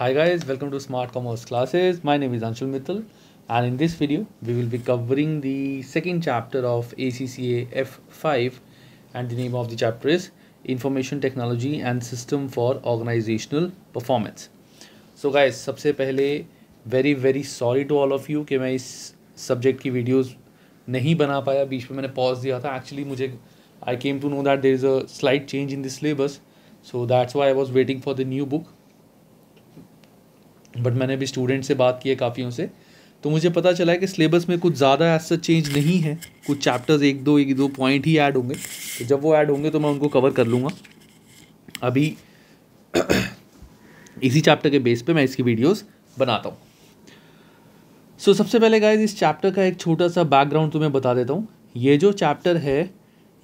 Hi guys, welcome to Smart Commerce classes. My name is Anshul Mittal and in this video we will be covering the second chapter of ACCA F5 and the name of the chapter is Information Technology and System for Organizational Performance. So guys, सबसे पहले very very sorry to all of you कि मैं इस subject की videos नहीं बना पाया बीच में मैंने pause दिया था actually मुझे I came to know that there is a slight change in the syllabus so that's why I was waiting for the new book but मैंने अभी स्टूडेंट से बात की है काफ़ियों से तो मुझे पता चला है कि सिलेबस में कुछ ज़्यादा ऐसा चेंज नहीं है कुछ चैप्टर्स एक दो एक दो पॉइंट ही ऐड होंगे तो जब वो ऐड होंगे तो मैं उनको कवर कर लूँगा अभी इसी चैप्टर के बेस पे मैं इसकी वीडियोस बनाता हूँ सो so, सबसे पहले गाइज इस चैप्टर का एक छोटा सा बैकग्राउंड तुम्हें बता देता हूँ ये जो चैप्टर है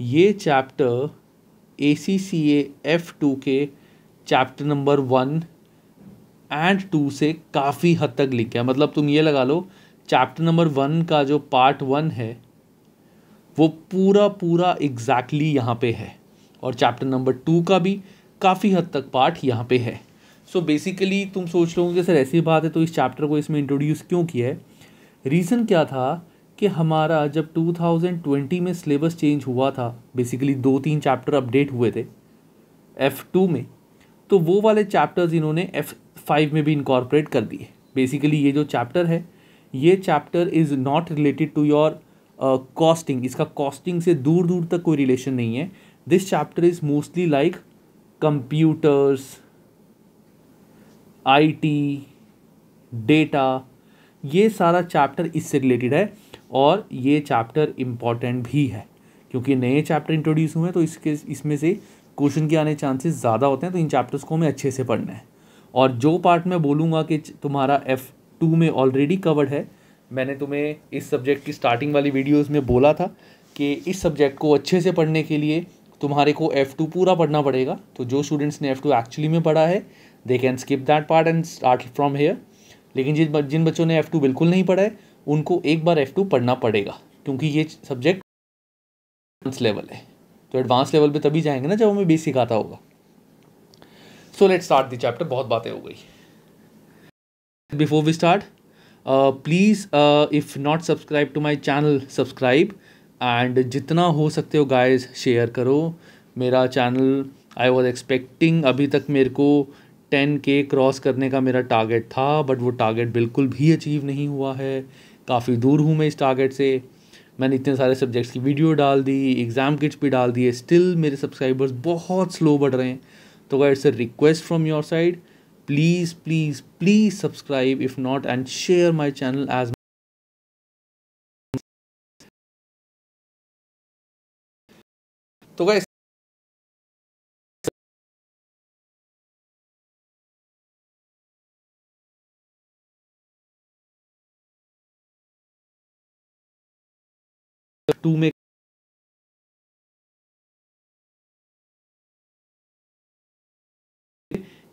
ये chapter A C C F two के chapter number one and two से काफ़ी हद तक लिंक है मतलब तुम ये लगा लो चैप्टर नंबर वन का जो पार्ट वन है वो पूरा पूरा एग्जैक्टली exactly यहाँ पे है और चैप्टर नंबर टू का भी काफ़ी हद तक पार्ट यहाँ पे है सो so बेसिकली तुम सोच लो कि सर ऐसी बात है तो इस चैप्टर को इसमें इंट्रोड्यूस क्यों किया है रीज़न क्या था कि हमारा जब 2020 में सिलेबस चेंज हुआ था बेसिकली दो तीन चैप्टर अपडेट हुए थे एफ़ टू में तो वो वाले चैप्टर्स इन्होंने एफ फाइव में भी इंकॉर्पोरेट कर दिए बेसिकली ये जो चैप्टर है ये chapter is not related to your costing इसका कॉस्टिंग से दूर दूर तक कोई रिलेशन नहीं है this chapter is mostly like computers IT data ये सारा चैप्टर इससे रिलेटेड है और ये चैप्टर इम्पॉर्टेंट भी है क्योंकि नए चैप्टर इंट्रोड्यूस हुए हैं तो इसके इसमें से क्वेश्चन के आने चांसेस ज़्यादा होते हैं तो इन चैप्टर्स को हमें अच्छे से पढ़ना है और जो पार्ट मैं बोलूँगा कि तुम्हारा एफ़ टू में ऑलरेडी कवर्ड है मैंने तुम्हें इस सब्जेक्ट की स्टार्टिंग वाली वीडियोस में बोला था कि इस सब्जेक्ट को अच्छे से पढ़ने के लिए तुम्हारे को एफ़ टू पूरा पढ़ना पड़ेगा तो जो स्टूडेंट्स ने एफ़ टू एक्चुअली में पढ़ा है they can skip that part and start from here लेकिन जिन जिन बच्चों ने एफ़ टू बिल्कुल नहीं पढ़ा है उनको एक बार एफ़ टू पढ़ना पड़ेगा क्योंकि ये सब्जेक्ट एडवांस लेवल है तो एडवांस लेवल पे तभी जाएंगे ना जब हमें बेसिक आता होगा so let start the chapter बहुत बातें हो गई before we start please if not subscribe to my channel subscribe and जितना हो सकते हो गाइज शेयर करो मेरा चैनल आई वॉज एक्सपेक्टिंग अभी तक मेरे को टेन के क्रॉस करने का मेरा टारगेट था बट वो टारगेट बिल्कुल भी अचीव नहीं हुआ है काफ़ी दूर हूँ मैं इस टारगेट से मैंने इतने सारे सब्जेक्ट्स की वीडियो डाल दी एग्ज़ाम किट्स भी डाल दिए स्टिल मेरे सब्सक्राइबर्स बहुत स्लो बढ़ रहे हैं So guys, a request from your side. Please, please, please subscribe if not and share my channel as So guys, to make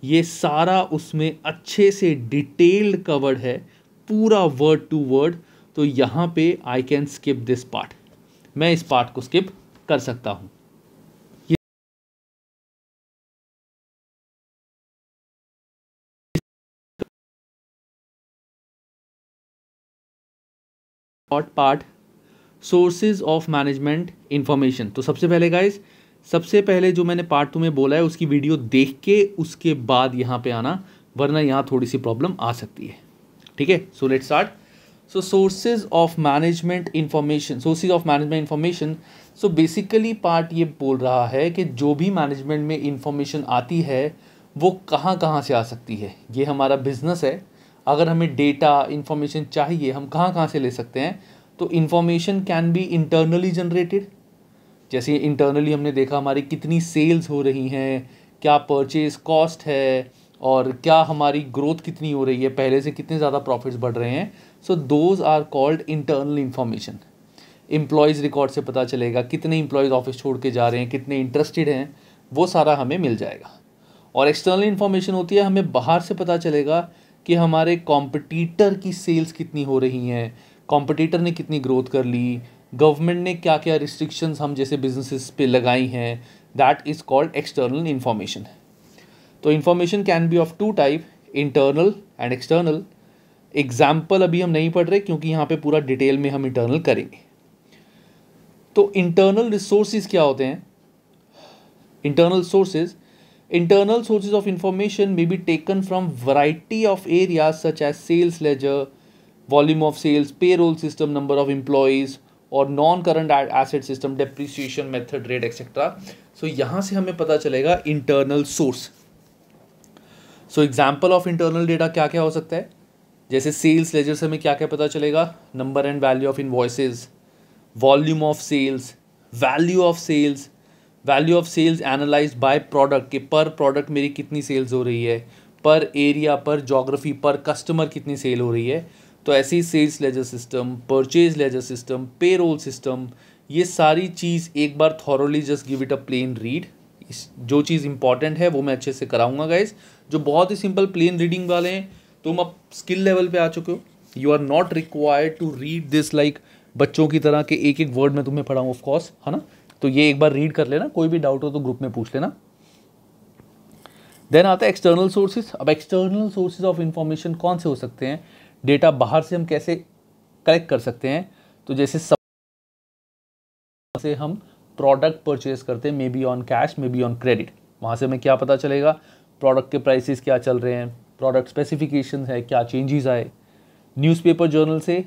ये सारा उसमें अच्छे से डिटेल्ड कवर्ड है पूरा वर्ड टू वर्ड तो यहाँ पे I can skip this part मैं इस पार्ट को स्किप कर सकता हूँ part sources of management information तो सबसे पहले गाइज सबसे पहले जो मैंने पार्ट टू में बोला है उसकी वीडियो देख के उसके बाद यहाँ पे आना वरना यहाँ थोड़ी सी प्रॉब्लम आ सकती है ठीक है so let start so sources of management information sources of management information so basically part ये बोल रहा है कि जो भी मैनेजमेंट में इन्फॉर्मेशन आती है वो कहाँ कहाँ से आ सकती है ये हमारा बिजनेस है अगर हमें डेटा इन्फॉर्मेशन चाहिए हम कहाँ कहाँ से ले सकते हैं तो information can be internally generated जैसे इंटरनली हमने देखा हमारी कितनी सेल्स हो रही हैं क्या परचेज कॉस्ट है और क्या हमारी ग्रोथ कितनी हो रही है पहले से कितने ज़्यादा प्रॉफिट्स बढ़ रहे हैं so those are called internal information employees record से पता चलेगा कितने इम्प्लॉयज़ ऑफिस छोड़ के जा रहे हैं कितने इंटरेस्टेड हैं वो सारा हमें मिल जाएगा और एक्सटर्नल इन्फॉर्मेशन होती है हमें बाहर से पता चलेगा कि हमारे कॉम्पिटिटर की सेल्स कितनी हो रही हैं कॉम्पिटिटर ने कितनी ग्रोथ कर ली गवर्नमेंट ने क्या क्या रिस्ट्रिक्शंस हम जैसे बिजनेसेस पे लगाई हैं that is called external information तो information can be of two type internal and external example अभी हम नहीं पढ़ रहे क्योंकि यहाँ पे पूरा डिटेल में हम इंटरनल करेंगे तो इंटरनल रिसोर्सेज क्या होते हैं internal sources internal sources of information may be taken from variety of areas such as sales ledger volume of sales pay roll system number of employees और non current asset system depreciation method rate etcetera so यहाँ से हमें पता चलेगा internal source so example of internal data क्या क्या हो सकता है जैसे सेल्स लेजर से हमें क्या क्या पता चलेगा number and value of invoices volume of sales value of sales value of sales analyse by product के पर प्रोडक्ट मेरी कितनी सेल्स हो रही है पर एरिया पर जोग्राफी पर कस्टमर कितनी सेल हो रही है तो ऐसे ही sales ledger system purchase ledger system pay roll system ये सारी चीज़ एक बार thoroughly just give it a plain read जो चीज़ इंपॉर्टेंट है वो मैं अच्छे से कराऊंगा गाइज जो बहुत ही सिंपल प्लेन रीडिंग वाले हैं तुम अब स्किल लेवल पे आ चुके हो you are not required to read this like बच्चों की तरह के एक एक वर्ड में तुम्हें पढ़ाऊँ ऑफकोर्स है ना तो ये एक बार रीड कर लेना कोई भी डाउट हो तो ग्रुप में पूछ लेना देन आता है एक्सटर्नल सोर्सेज अब एक्सटर्नल सोर्सेज ऑफ इन्फॉर्मेशन कौन से हो सकते हैं डेटा बाहर से हम कैसे कलेक्ट कर सकते हैं तो जैसे सब से हम प्रोडक्ट परचेज करते हैं may be on cash may be on credit वहाँ से हमें क्या पता चलेगा प्रोडक्ट के प्राइसेस क्या चल रहे हैं प्रोडक्ट स्पेसिफिकेशन है क्या चेंजेस आए न्यूज़पेपर जर्नल से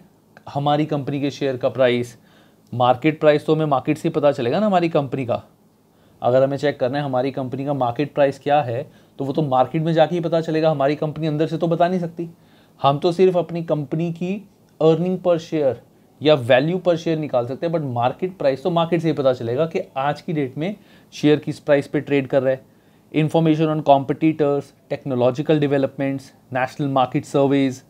हमारी कंपनी के शेयर का प्राइस मार्केट प्राइस तो हमें मार्केट से पता चलेगा ना हमारी कंपनी का अगर हमें चेक करना है हमारी कंपनी का मार्केट प्राइस क्या है तो वो तो मार्केट में जाके ही पता चलेगा हमारी कंपनी अंदर से तो बता नहीं सकती हम तो सिर्फ अपनी कंपनी की अर्निंग पर शेयर या वैल्यू पर शेयर निकाल सकते हैं बट मार्केट प्राइस तो मार्केट से ही पता चलेगा कि आज की डेट में शेयर किस प्राइस पे ट्रेड कर रहा है information on competitors technological developments national market surveys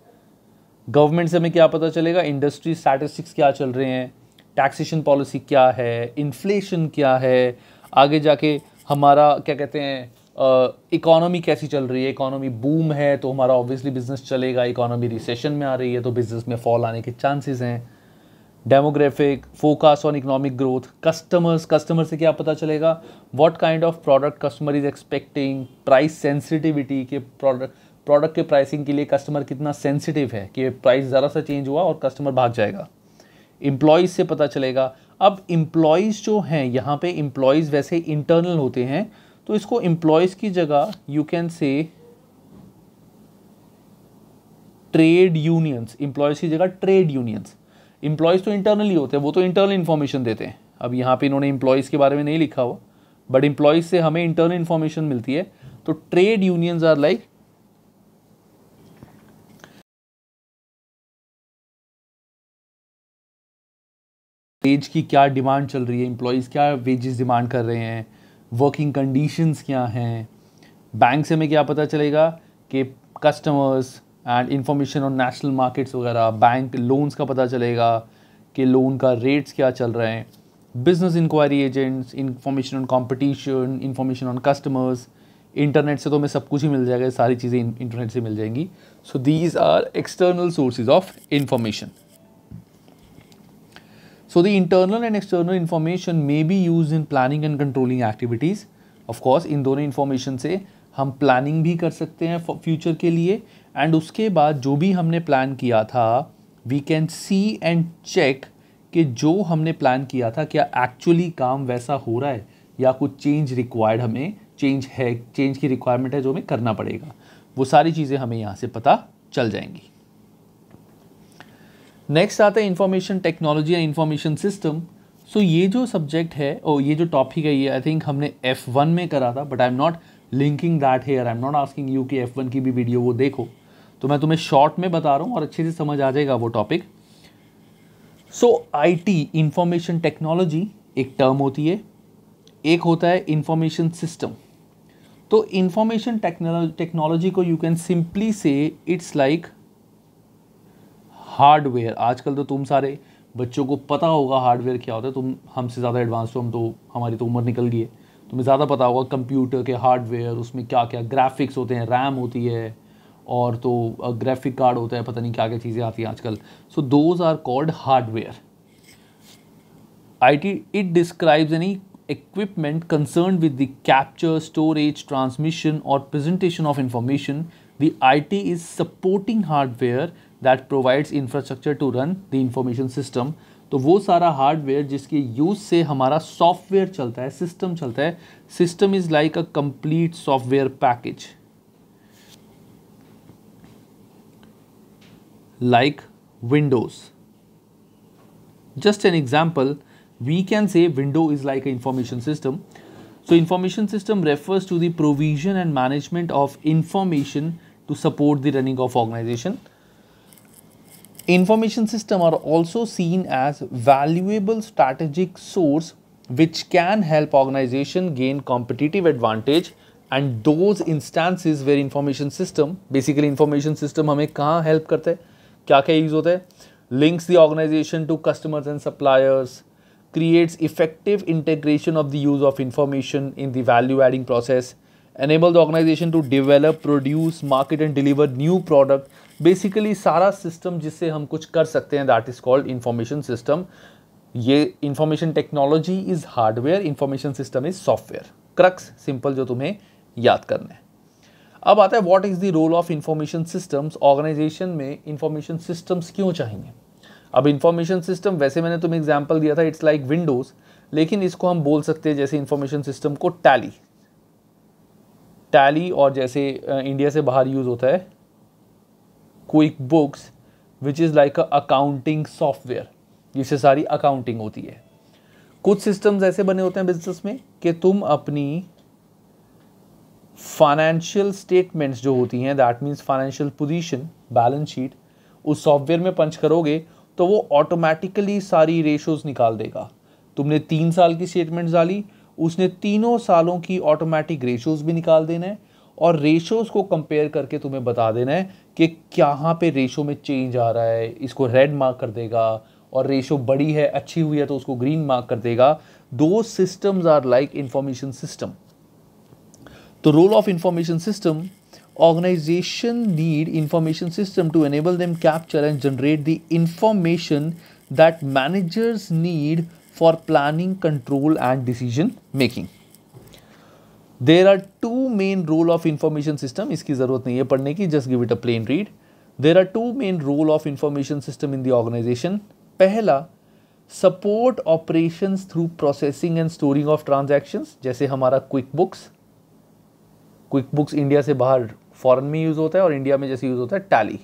government से हमें क्या पता चलेगा इंडस्ट्री स्टैटिस्टिक्स क्या चल रहे हैं टैक्सेशन पॉलिसी क्या है इन्फ्लेशन क्या है आगे जाके हमारा क्या कहते हैं इकोनॉमी कैसी चल रही है इकोनॉमी बूम है तो हमारा ऑब्वियसली बिजनेस चलेगा इकोनॉमी रिसेशन में आ रही है तो बिजनेस में फॉल आने के चांसेस हैं demographic focus on economic growth customers customer से क्या पता चलेगा what kind of product customer is expecting price sensitivity के प्रोडक्ट प्रोडक्ट के प्राइसिंग के लिए कस्टमर कितना सेंसिटिव है कि प्राइस ज़रा सा चेंज हुआ और कस्टमर भाग जाएगा इम्प्लॉयज से पता चलेगा अब इम्प्लॉयज़ जो हैं यहाँ पे इम्प्लॉयज़ वैसे इंटरनल होते हैं तो इसको एम्प्लॉयज़ की जगह you can say trade unions employees की जगह ट्रेड यूनियंस एम्प्लॉयज़ तो इंटरनली होते हैं वो तो इंटरनल इंफॉर्मेशन देते हैं अब यहां पे इन्होंने एम्प्लॉयज़ के बारे में नहीं लिखा हुआ बट एम्प्लॉयज़ से हमें इंटरनल इंफॉर्मेशन मिलती है तो trade unions are like wage की क्या डिमांड चल रही है एम्प्लॉयज़ क्या वेजेस डिमांड कर रहे हैं वर्किंग कंडीशंस क्या हैं बैंक से हमें क्या पता चलेगा कि customers and information on national markets वगैरह बैंक लोन्स का पता चलेगा कि लोन का रेट्स क्या चल रहे हैं business inquiry agents information on competition information on customers internet से तो हमें सब कुछ ही मिल जाएगा सारी चीज़ें इंटरनेट से मिल जाएंगी so these are external sources of information So the internal and external information may be used in planning and controlling activities. Of course, इन दोनों information से हम planning भी कर सकते हैं future के लिए and उसके बाद जो भी हमने plan किया था we can see and check कि जो हमने plan किया था क्या actually काम वैसा हो रहा है या कुछ change required हमें change है change की requirement है जो हमें करना पड़ेगा वो सारी चीज़ें हमें यहाँ से पता चल जाएंगी नेक्स्ट आता है information technology and information system so ये जो सब्जेक्ट है और oh, ये जो टॉपिक है ये आई थिंक हमने एफ़ वन में करा था but I am not linking that here I am not asking you कि एफ़ वन की भी वीडियो वो देखो तो मैं तुम्हें शॉर्ट में बता रहा हूँ और अच्छे से समझ आ जाएगा वो topic so I T information technology एक टर्म होती है एक होता है इंफॉर्मेशन सिस्टम तो इंफॉर्मेशन टेक्नोलॉजी को you can simply say it's like hardware आजकल तो तुम सारे बच्चों को पता होगा हार्डवेयर क्या होता है तुम हमसे ज़्यादा एडवांस हो हम तो हमारी तो उम्र निकल गई है तुम्हें ज़्यादा पता होगा कंप्यूटर के हार्डवेयर उसमें क्या क्या ग्राफिक्स होते हैं रैम होती है और तो ग्राफिक कार्ड होता है पता नहीं क्या क्या चीज़ें आती हैं आजकल so those are called hardware it describes any equipment concern with the capture storage transmission और or of information the The IT is supporting hardware that provides infrastructure to run the information system तो वो सारा hardware जिसके use से हमारा software चलता है system चलता है system is like a complete software package like Windows just an example we can say window is like a information system so information system refers to the provision and management of information to support the running of organisation Information system are also seen as valuable strategic source which can help organization gain competitive advantage And those instances where information system basically information system, हमें कहाँ help करता है क्या क्या use होता है links the organisation to customers creates effective integration of the use of information in the value adding process enable the organization to develop produce market and deliver new product basically सारा system जिससे हम कुछ कर सकते हैं that is called information system ये information technology is hardware information system is software crux simple जो तुम्हें याद करना है अब आता है what is the role of information systems organisation में इंफॉर्मेशन सिस्टम्स क्यों चाहिए अब इंफॉर्मेशन सिस्टम वैसे मैंने तुम्हें एग्जाम्पल दिया था इट्स लाइक विंडोज़ लेकिन इसको हम बोल सकते हैं जैसे इंफॉर्मेशन सिस्टम को टैली टैली और जैसे इंडिया से बाहर यूज़ होता है QuickBooks which is like a accounting software जिससे सारी अकाउंटिंग होती है कुछ सिस्टम्स ऐसे बने होते हैं बिजनेस में कि तुम अपनी फाइनेंशियल स्टेटमेंट्स जो होती हैं that means financial position balance sheet उस सॉफ्टवेयर में पंच करोगे तो वो ऑटोमेटिकली सारी रेशोज निकाल देगा तुमने तीन साल की स्टेटमेंट्स डाली उसने तीनों सालों की ऑटोमेटिक रेशोज भी निकाल देना है और रेशोज को कंपेयर करके तुम्हें बता देना है कि कहाँ पे रेशो में चेंज आ रहा है इसको रेड मार्क कर देगा और रेशो बड़ी है अच्छी हुई है तो उसको ग्रीन मार्क कर देगा दो systems are like information system तो role of information system organisation need information system to enable them capture and generate the information that managers need for planning control and decision making there are two main role of information system इसकी ज़रूरत नहीं है पढ़ने की just give it a plain read there are two main role of information system in the organisation पहला support operations through processing and storing of transactions जैसे हमारा QuickBooks QuickBooks India से बाहर फॉरेन में use होता है और India में जैसे यूज़ होता है टैली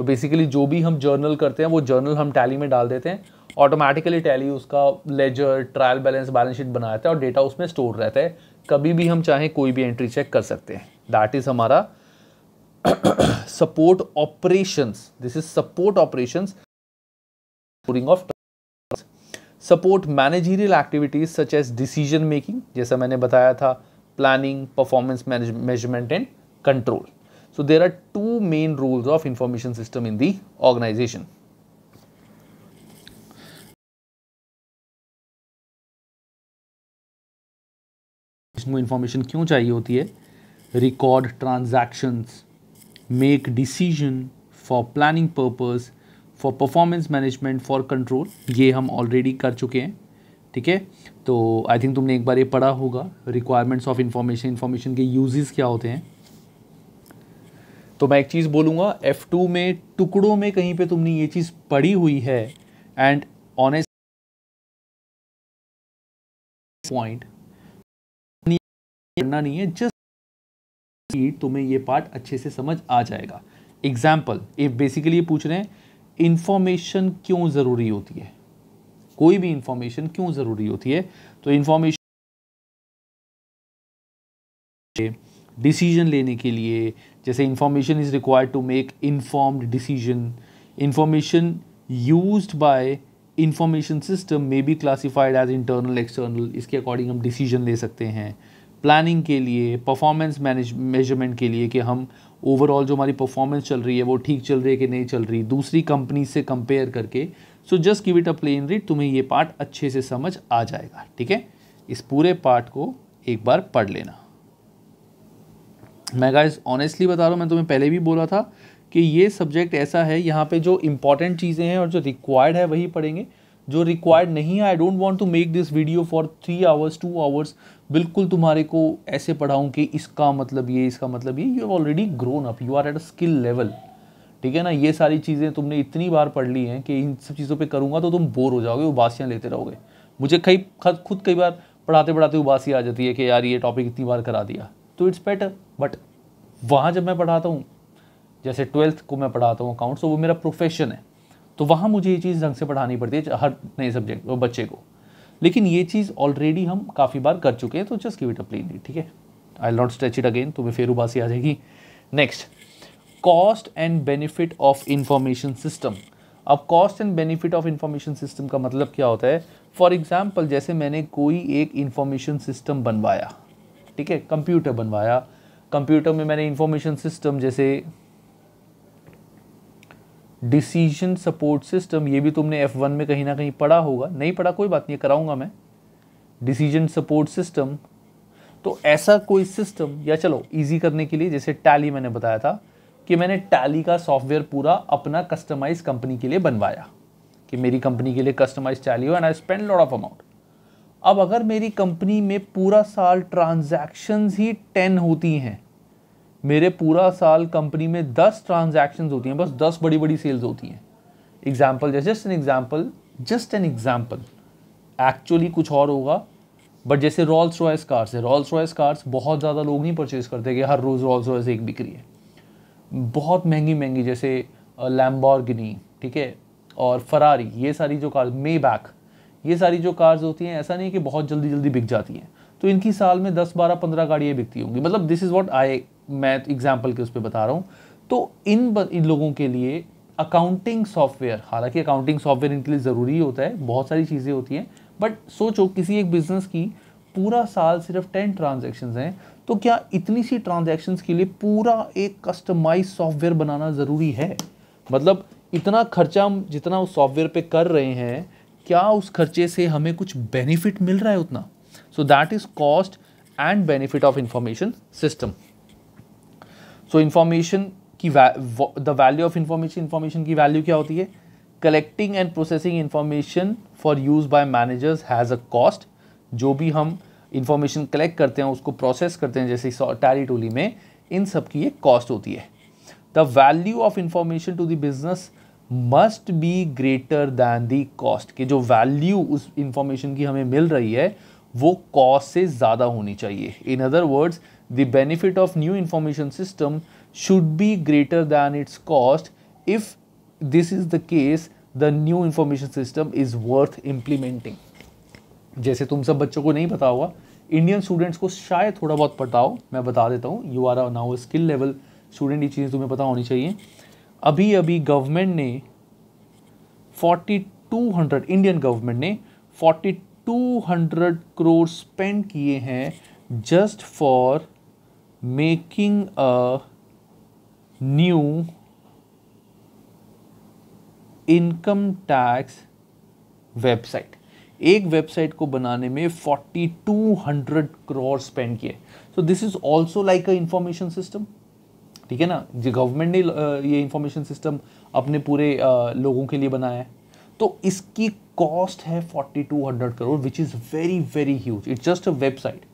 तो बेसिकली जो भी हम जर्नल करते हैं वो जर्नल हम टैली में डाल देते हैं ऑटोमेटिकली टैली उसका ledger trial balance balance sheet बना रहता है और डेटा उसमें स्टोर रहता है कभी भी हम चाहें कोई भी एंट्री चेक कर सकते हैं दैट इज़ हमारा support operations this is support operations of support managerial activities such as decision making जैसा मैंने बताया था planning performance measurement and control So there are two main roles of information system in the organization. Information क्यों चाहिए होती है record transactions make decision for planning purpose for performance management for control ये हम ऑलरेडी कर चुके हैं ठीक है तो आई थिंक तुमने एक बार ये पढ़ा होगा रिक्वायरमेंट्स ऑफ इन्फॉर्मेशन इन्फॉर्मेशन के यूजेस क्या होते हैं तो मैं एक चीज़ बोलूँगा एफ़ टू में टुकड़ों में कहीं पे तुमने ये चीज़ पढ़ी हुई है एंड ऑनेस्ट पॉइंट करना नहीं है जस्ट तुम्हें ये पार्ट अच्छे से समझ आ जाएगा एग्जाम्पल ये बेसिकली ये पूछ रहे हैं इन्फॉर्मेशन क्यों ज़रूरी होती है कोई भी इंफॉर्मेशन क्यों ज़रूरी होती है तो इन्फॉर्मेशन डिसीजन लेने के लिए जैसे information is required to make informed decision information use by information system may be classified as internal external इसके अकॉर्डिंग हम डिसीजन ले सकते हैं प्लानिंग के लिए परफॉर्मेंस मैनेज मेजरमेंट के लिए कि हम ओवरऑल जो हमारी परफॉर्मेंस चल रही है वो ठीक चल रही है कि नहीं चल रही दूसरी कंपनी से कंपेयर करके so just give it a plain read तुम्हें ये पार्ट अच्छे से समझ आ जाएगा ठीक है इस पूरे पार्ट को एक बार पढ़ लेना मैं गाइस ऑनेस्टली बता रहा हूँ मैं तुम्हें पहले भी बोला था कि ये सब्जेक्ट ऐसा है यहाँ पे जो इंपॉर्टेंट चीज़ें हैं और जो रिक्वायर्ड है वही पढ़ेंगे जो रिक्वायर्ड नहीं है I don't want to make this video for three hours two hours बिल्कुल तुम्हारे को ऐसे पढ़ाऊँ कि इसका मतलब ये इसका मतलब ये you already grown up you are at a skill level ठीक है ना ये सारी चीज़ें तुमने इतनी बार पढ़ ली हैं कि इन सब चीज़ों पर करूँगा तो तुम बोर हो जाओगे उबासियाँ लेते रहोगे मुझे कई खुद कई बार पढ़ाते पढ़ाते उबासी आ जाती है कि यार ये टॉपिक इतनी बार करा दिया तो इट्स बेटर बट वहाँ जब मैं पढ़ाता हूँ जैसे ट्वेल्थ को मैं पढ़ाता हूँ अकाउंट्स तो वो मेरा प्रोफेशन है तो वहाँ मुझे ये चीज़ ढंग से पढ़ानी पड़ती है हर नए सब्जेक्ट बच्चे को लेकिन ये चीज़ ऑलरेडी हम काफ़ी बार कर चुके हैं तो just give it a plain ठीक है I not stretch it again तुम्हें फिर उबासी आ जाएगी next cost and benefit of information system अब cost and benefit of information system का मतलब क्या होता है फॉर एग्ज़ाम्पल जैसे मैंने कोई एक इंफॉर्मेशन सिस्टम बनवाया ठीक है कंप्यूटर बनवाया कंप्यूटर में मैंने इंफॉर्मेशन सिस्टम जैसे डिसीजन सपोर्ट सिस्टम ये भी तुमने एफ वन में कहीं ना कहीं पढ़ा होगा नहीं पढ़ा कोई बात नहीं कराऊंगा मैं डिसीजन सपोर्ट सिस्टम तो ऐसा कोई सिस्टम या चलो इजी करने के लिए जैसे टैली मैंने बताया था कि मैंने टैली का सॉफ्टवेयर पूरा अपना कस्टमाइज कंपनी के लिए बनवाया कि मेरी कंपनी के लिए कस्टमाइज टैली हो and I spend lot of amount अब अगर मेरी कंपनी में पूरा साल ट्रांजैक्शंस ही टेन होती हैं मेरे पूरा साल कंपनी में दस ट्रांजैक्शंस होती हैं बस दस बड़ी बड़ी सेल्स होती हैं एग्जाम्पल जैसे just an example just an example actually कुछ और होगा बट जैसे रॉल्स रॉयस कार्स है रॉल्स रॉयस कार्स बहुत ज़्यादा लोग नहीं परचेज करते कि हर रोज़ रॉल्स रॉयस एक बिक्री है बहुत महंगी महंगी जैसे लैम्बॉर्गिनी ठीक है और फरारी ये सारी जो कार मे बैक ये सारी जो कार्स होती हैं ऐसा नहीं कि बहुत जल्दी जल्दी बिक जाती हैं तो इनकी साल में दस बारह पंद्रह गाड़ियाँ बिकती होंगी मतलब दिस इज़ वॉट आई मैं एग्जाम्पल के उस पर बता रहा हूँ तो इन इन लोगों के लिए अकाउंटिंग सॉफ्टवेयर हालांकि अकाउंटिंग सॉफ्टवेयर इनके लिए ज़रूरी होता है बहुत सारी चीज़ें होती हैं बट सोचो किसी एक बिज़नेस की पूरा साल सिर्फ टेन ट्रांजेक्शन हैं तो क्या इतनी सी ट्रांजेक्शन के लिए पूरा एक कस्टमाइज सॉफ्टवेयर बनाना ज़रूरी है मतलब इतना खर्चा हम जितना उस सॉफ्टवेयर पे कर रहे हैं क्या उस खर्चे से हमें कुछ बेनिफिट मिल रहा है उतना so that is cost and benefit of information system so information की the value of information information की वैल्यू क्या होती है collecting and processing information for use by managers has a cost जो भी हम इंफॉर्मेशन कलेक्ट करते हैं उसको प्रोसेस करते हैं जैसे टैली टोली में इन सब की एक कॉस्ट होती है the value of information to the business must be greater than the cost के जो वैल्यू उस इंफॉर्मेशन की हमें मिल रही है वो कॉस्ट से ज़्यादा होनी चाहिए in other words the benefit of new information system should be greater than its cost if this is the case the new information system is worth implementing जैसे तुम सब बच्चों को नहीं पता होगा इंडियन स्टूडेंट्स को शायद थोड़ा बहुत पता हो मैं बता देता हूँ you are now skill level student ये चीज़ें तुम्हें पता होनी चाहिए अभी अभी गवर्नमेंट ने 4200 इंडियन गवर्नमेंट ने 4200 करोड़ स्पेंड किए हैं just for making a new income tax website एक वेबसाइट को बनाने में 4200 करोड़ स्पेंड किए so this is also like a information system ठीक है ना जो गवर्नमेंट ने ये इंफॉर्मेशन सिस्टम अपने पूरे लोगों के लिए बनाया है तो इसकी कॉस्ट है forty two hundred crore which is very very huge it's just a website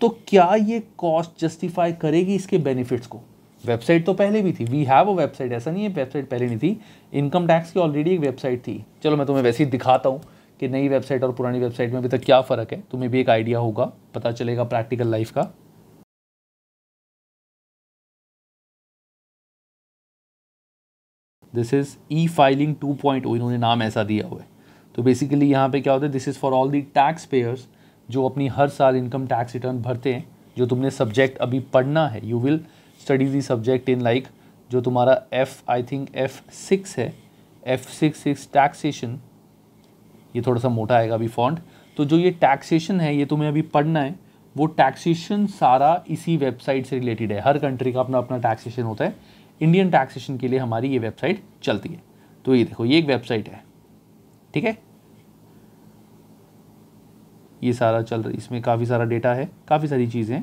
तो क्या ये कॉस्ट जस्टिफाई करेगी इसके बेनिफिट्स को वेबसाइट तो पहले भी थी वी हैव अ वेबसाइट ऐसा नहीं है वेबसाइट पहले नहीं थी इनकम टैक्स की ऑलरेडी एक वेबसाइट थी चलो मैं तुम्हें वैसे ही दिखाता हूँ कि नई वेबसाइट और पुरानी वेबसाइट में अभी तक क्या फ़र्क है तुम्हें भी एक आइडिया होगा पता चलेगा प्रैक्टिकल लाइफ का this is e filing two point इन्होंने नाम ऐसा दिया हुआ है तो बेसिकली यहाँ पे क्या होता है this is for all the tax payers जो अपनी हर साल इनकम टैक्स रिटर्न भरते हैं जो तुमने सब्जेक्ट अभी पढ़ना है you will study the subject in like जो तुम्हारा F I think F six है एफ़ सिक्स सिक्स टैक्सेशन ये थोड़ा सा मोटा आएगा अभी फॉन्ट तो जो ये टैक्सेशन है ये तुम्हें अभी पढ़ना है वो टैक्सेशन सारा इसी वेबसाइट से रिलेटेड है हर कंट्री का अपना अपना टैक्सेशन होता है इंडियन टैक्सेशन के लिए हमारी ये वेबसाइट चलती है तो ये देखो ये एक वेबसाइट है ठीक है ये सारा चल रहा है इसमें काफ़ी सारा डेटा है काफ़ी सारी चीज़ें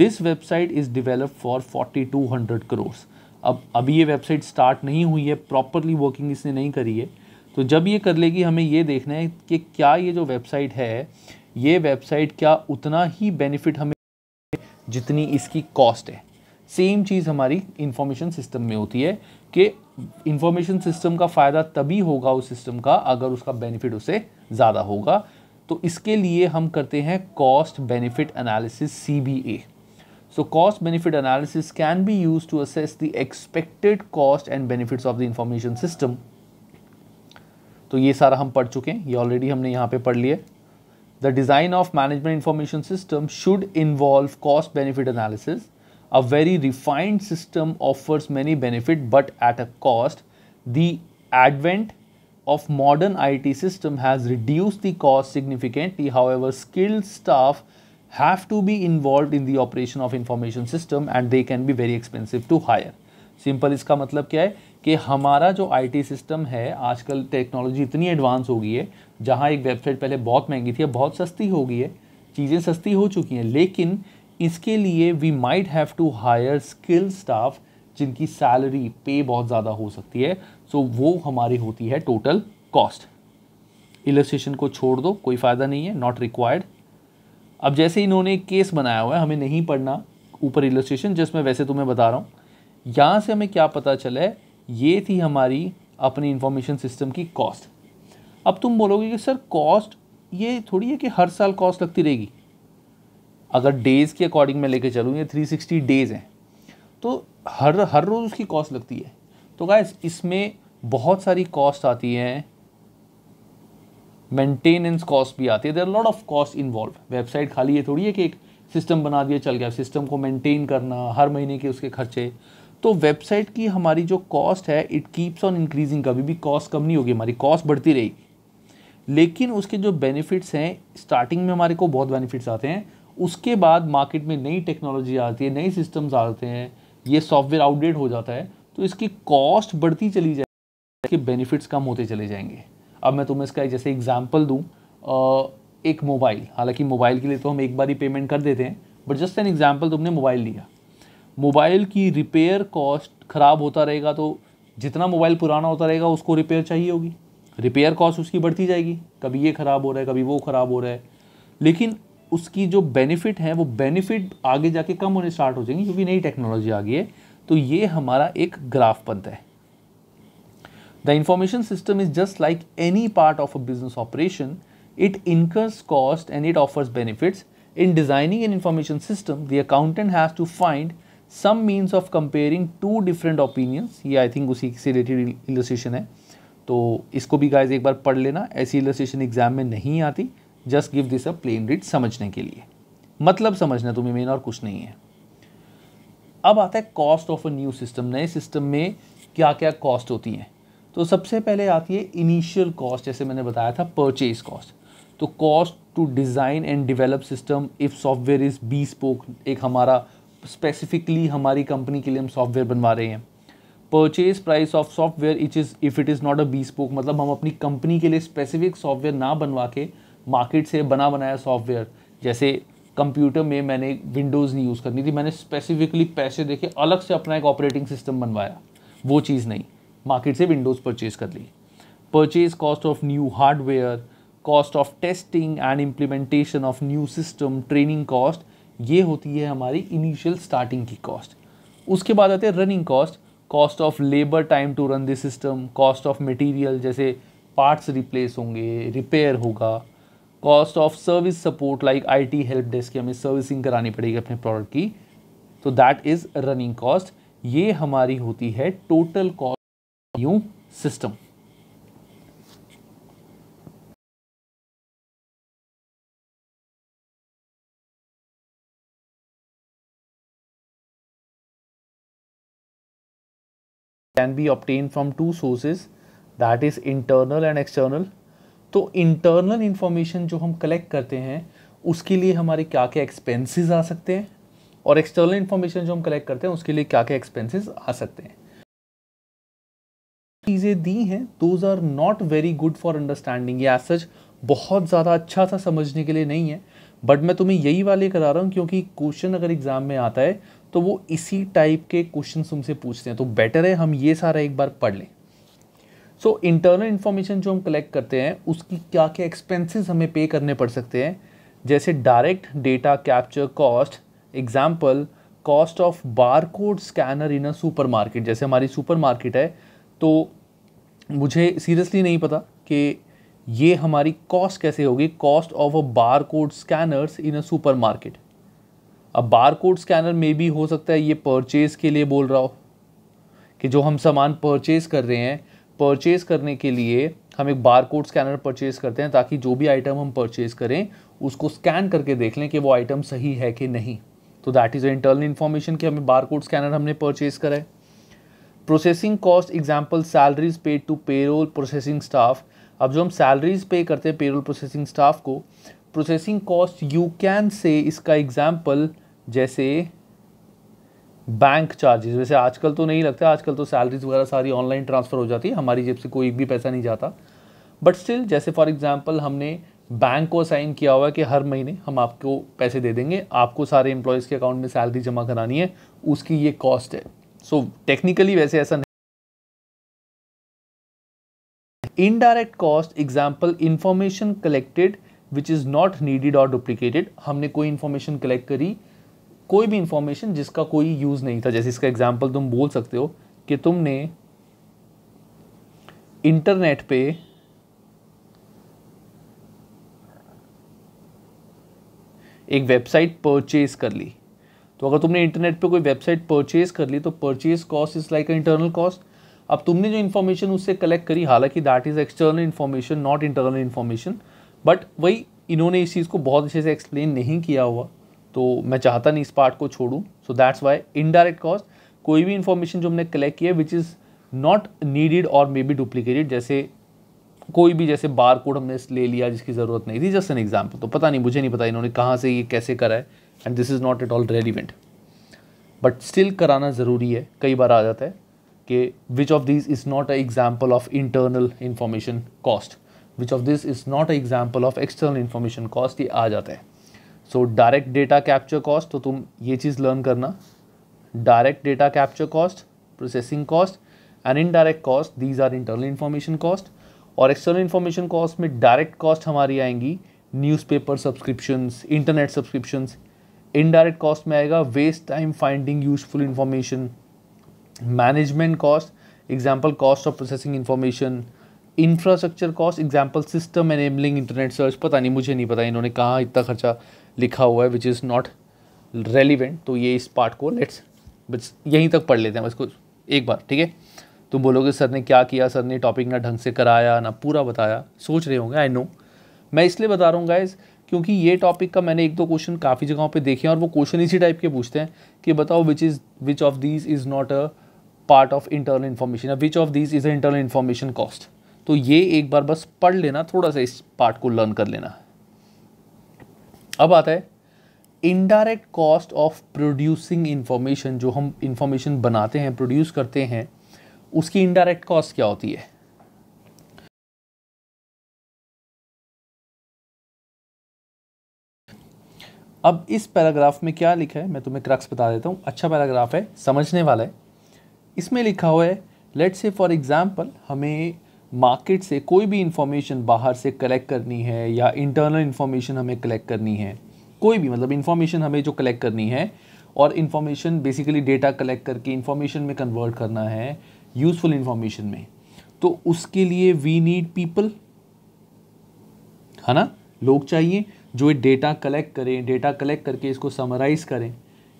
this website is develop for forty two hundred crores अब अभी ये वेबसाइट स्टार्ट नहीं हुई है प्रॉपरली वर्किंग इसने नहीं करी है तो जब ये कर लेगी हमें ये देखना है कि क्या ये जो वेबसाइट है ये वेबसाइट क्या उतना ही बेनिफिट हमें जितनी इसकी कॉस्ट है सेम चीज़ हमारी इंफॉर्मेशन सिस्टम में होती है कि इंफॉर्मेशन सिस्टम का फ़ायदा तभी होगा उस सिस्टम का अगर उसका बेनिफिट उसे ज़्यादा होगा तो इसके लिए हम करते हैं cost benefit analysis C B A so cost benefit analysis can be use to assess the expected cost and benefits of the information system तो ये सारा हम पढ़ चुके हैं ये ऑलरेडी हमने यहाँ पे पढ़ लिया the design of management information system should involve cost benefit analysis A very refined system offers many benefit but at a cost. The advent of modern IT system has reduced the cost significantly. However, skilled staff have to be involved in the operation of information system and they can be very expensive to hire. Simple इसका मतलब क्या है कि हमारा जो IT system है आजकल technology इतनी एडवांस हो गई है जहाँ एक वेबसाइट पहले बहुत महंगी थी अब बहुत सस्ती हो गई है चीज़ें सस्ती हो चुकी हैं लेकिन इसके लिए we might have to hire skill staff जिनकी सैलरी पे बहुत ज़्यादा हो सकती है सो so, वो हमारी होती है टोटल कॉस्ट इलस्ट्रेशन को छोड़ दो कोई फ़ायदा नहीं है नॉट रिक्वायर्ड अब जैसे इन्होंने एक केस बनाया हुआ है हमें नहीं पढ़ना ऊपर इलस्ट्रेशन जिसमें वैसे तुम्हें बता रहा हूँ यहाँ से हमें क्या पता चला है ये थी हमारी अपनी इंफॉर्मेशन सिस्टम की कॉस्ट अब तुम बोलोगे कि सर कॉस्ट ये थोड़ी है कि हर साल कॉस्ट लगती रहेगी अगर डेज़ के अकॉर्डिंग मैं लेके चलूँ ये सिक्सटी डेज़ हैं तो हर हर रोज़ उसकी कॉस्ट लगती है तो गाइस इसमें बहुत सारी कॉस्ट आती हैं मेंटेनेंस कॉस्ट भी आती है there lot of cost involve website खाली ये थोड़ी है कि एक सिस्टम बना दिया चल गया सिस्टम को मेंटेन करना हर महीने के उसके खर्चे तो वेबसाइट की हमारी जो कॉस्ट है इट कीप्स ऑन इंक्रीजिंग कभी भी कॉस्ट कम नहीं होगी हमारी कॉस्ट बढ़ती रहेगी लेकिन उसके जो बेनिफिट्स हैं स्टार्टिंग में हमारे को बहुत बेनिफिट्स आते हैं उसके बाद मार्केट में नई टेक्नोलॉजी आती है नए सिस्टम्स आते हैं ये सॉफ्टवेयर आउटडेट हो जाता है तो इसकी कॉस्ट बढ़ती चली जाएगी इसके बेनिफिट्स कम होते चले जाएंगे अब मैं तुम्हें इसका जैसे एग्जाम्पल दूँ एक मोबाइल हालांकि मोबाइल के लिए तो हम एक बार ही पेमेंट कर देते हैं बट जस्ट एन एग्जाम्पल तुमने मोबाइल लिया मोबाइल की रिपेयर कॉस्ट ख़राब होता रहेगा तो जितना मोबाइल पुराना होता रहेगा उसको रिपेयर चाहिए होगी रिपेयर कॉस्ट उसकी बढ़ती जाएगी कभी ये ख़राब हो रहा है कभी वो ख़राब हो रहा है लेकिन उसकी जो बेनिफिट है वो बेनिफिट आगे जाके कम होने स्टार्ट हो जाएंगे क्योंकि नई टेक्नोलॉजी आ गई है तो ये हमारा एक ग्राफ बनता है the information system is just like any part of a business operation it incurs cost and it offers benefits in designing an information system the accountant has to find some means of comparing two different opinions ये I think उसी से related illustration है तो इसको भी guys एक बार पढ़ लेना ऐसी इलस्ट्रेशन एग्जाम में नहीं आती just give this a plain read समझने के लिए मतलब समझना तुम्हें मेन और कुछ नहीं है अब आता है cost of a new system नए सिस्टम में क्या क्या कॉस्ट होती हैं तो सबसे पहले आती है इनिशियल कॉस्ट जैसे मैंने बताया था परचेज कॉस्ट तो cost to design and develop system if software is bespoke एक हमारा स्पेसिफिकली हमारी कंपनी के लिए हम सॉफ्टवेयर बनवा रहे हैं purchase price of software which is if it is not a bespoke मतलब हम अपनी कंपनी के लिए स्पेसिफिक सॉफ्टवेयर ना बनवा के मार्केट से बना बनाया सॉफ्टवेयर जैसे कंप्यूटर में मैंने विंडोज़ नहीं यूज़ करनी थी मैंने स्पेसिफिकली पैसे देखे अलग से अपना एक ऑपरेटिंग सिस्टम बनवाया वो चीज़ नहीं मार्केट से विंडोज़ परचेज़ कर ली purchase cost of new hardware cost of testing and implementation of new system training cost ये होती है हमारी इनिशियल स्टार्टिंग की कॉस्ट उसके बाद आते हैं running cost cost of labour time to run this system cost of material जैसे पार्ट्स रिप्लेस होंगे रिपेयर होगा cost of service support like IT help desk की हमें सर्विसिंग करानी पड़ेगी अपने प्रोडक्ट की तो दैट इज़ रनिंग कॉस्ट ये हमारी होती है total cost you system can be obtained from two sources that is internal and external तो इंटरनल इन्फॉर्मेशन जो हम कलेक्ट करते हैं उसके लिए हमारे क्या क्या एक्सपेंसेस आ सकते हैं और एक्सटर्नल इन्फॉर्मेशन जो हम कलेक्ट करते हैं उसके लिए क्या क्या एक्सपेंसेस आ सकते हैं चीज़ें दी हैं those are not very good for understanding या सच बहुत ज़्यादा अच्छा सा समझने के लिए नहीं है बट मैं तुम्हें यही वाले करा रहा हूँ क्योंकि क्वेश्चन अगर एग्ज़ाम में आता है तो वो इसी टाइप के क्वेश्चन तुमसे पूछते हैं तो बेटर है हम ये सारा एक बार पढ़ लें सो इंटरनल इन्फॉर्मेशन जो हम कलेक्ट करते हैं उसकी क्या क्या एक्सपेंसेस हमें पे करने पड़ सकते हैं जैसे direct data capture cost example cost of bar code scanner in a super market जैसे हमारी सुपर मार्केट है तो मुझे सीरियसली नहीं पता कि ये हमारी कॉस्ट कैसे होगी cost of a bar code scanners in a super market अब बार कोड स्कैनर में भी हो सकता है ये परचेज़ के लिए बोल रहा हो कि जो हम सामान परचेज़ कर रहे हैं परचेज़ करने के लिए हम एक बार कोड स्कैनर परचेज़ करते हैं ताकि जो भी आइटम हम परचेज़ करें उसको स्कैन करके देख लें कि वो आइटम सही है कि नहीं तो that is a internal information कि हमें बार कोड स्कैनर हमने परचेज़ करा है processing cost example salaries paid to payroll processing staff अब जो हम सैलरीज पे करते हैं पेरोल प्रोसेसिंग स्टाफ को processing cost you can say इसका एग्जाम्पल जैसे बैंक चार्जेस वैसे आजकल तो नहीं लगता आजकल तो सैलरीज वगैरह सारी ऑनलाइन ट्रांसफ़र हो जाती है हमारी जेब से कोई भी पैसा नहीं जाता बट स्टिल जैसे फॉर एग्ज़ाम्पल हमने बैंक को साइन किया हुआ है कि हर महीने हम आपको पैसे दे देंगे आपको सारे एम्प्लॉयज़ के अकाउंट में सैलरी जमा करानी है उसकी ये कॉस्ट है सो so, टेक्निकली वैसे ऐसा नहीं indirect cost example information collected which is not needed और डुप्लीकेटेड हमने कोई इन्फॉर्मेशन कलेक्ट करी कोई भी इंफॉर्मेशन जिसका कोई यूज़ नहीं था जैसे इसका एग्जाम्पल तुम बोल सकते हो कि तुमने इंटरनेट पे एक वेबसाइट परचेज कर ली तो अगर तुमने इंटरनेट पे कोई वेबसाइट परचेज कर ली तो purchase cost is like internal cost अब तुमने जो इन्फॉर्मेशन उससे कलेक्ट करी हालांकि that is external information not internal information but वही इन्होंने इस चीज़ को बहुत अच्छे से एक्सप्लेन नहीं किया हुआ तो मैं चाहता नहीं इस पार्ट को छोड़ूँ so that's why indirect cost कोई भी इन्फॉर्मेशन जो हमने कलेक्ट किया विच इज़ नॉट नीडिड और मे बी डुप्लीकेटेड जैसे कोई भी जैसे बार कोड हमने ले लिया जिसकी ज़रूरत नहीं थी जस्ट एन एग्जाम्पल तो पता नहीं मुझे नहीं पता इन्होंने कहाँ से ये कैसे करा है and this is not at all relevant but still कराना ज़रूरी है कई बार आ जाता है कि which of this is not a example of internal information cost which of this is not a example of external information cost ये आ जाता है so direct data capture cost तो तुम ये चीज़ लर्न करना direct data capture cost processing cost and indirect cost these are internal information cost और एक्सटर्नल इन्फॉर्मेशन कॉस्ट में डायरेक्ट कॉस्ट हमारी आएंगी newspaper subscriptions internet subscriptions indirect cost में आएगा waste time finding useful information management cost example cost of processing information infrastructure cost example system enabling internet search पता नहीं मुझे नहीं पता इन्होंने कहाँ इतना खर्चा लिखा हुआ है विच इज़ नॉट रेलिवेंट तो ये इस पार्ट को लेट्स बस यहीं तक पढ़ लेते हैं बस कुछ एक बार ठीक है तुम बोलोगे सर ने क्या किया सर ने टॉपिक ना ढंग से कराया ना पूरा बताया सोच रहे होंगे आई नो मैं इसलिए बता रहा हूँ गाइज क्योंकि ये टॉपिक का मैंने एक दो क्वेश्चन काफ़ी जगहों पे देखे हैं और वो क्वेश्चन इसी टाइप के पूछते हैं कि बताओ which is which of these is not a part of internal information which of these is a internal information cost तो ये एक बार बस पढ़ लेना थोड़ा सा इस पार्ट को लर्न कर लेना अब आता है indirect cost of producing information जो हम इन्फॉर्मेशन बनाते हैं प्रोड्यूस करते हैं उसकी इनडायरेक्ट कॉस्ट क्या होती है अब इस पैराग्राफ में क्या लिखा है मैं तुम्हें क्रक्स बता देता हूँ अच्छा पैराग्राफ है समझने वाला है इसमें लिखा हुआ है लेट से फॉर एग्ज़ाम्पल हमें मार्केट से कोई भी इन्फॉर्मेशन बाहर से कलेक्ट करनी है या इंटरनल इन्फॉर्मेशन हमें कलेक्ट करनी है कोई भी मतलब इन्फॉर्मेशन हमें जो कलेक्ट करनी है और इन्फॉर्मेशन बेसिकली डेटा कलेक्ट करके इन्फॉर्मेशन में कन्वर्ट करना है यूज़फुल इंफॉर्मेशन में तो उसके लिए वी नीड पीपल है ना लोग चाहिए जो ये डेटा कलेक्ट करें डेटा कलेक्ट करके इसको समराइज़ करें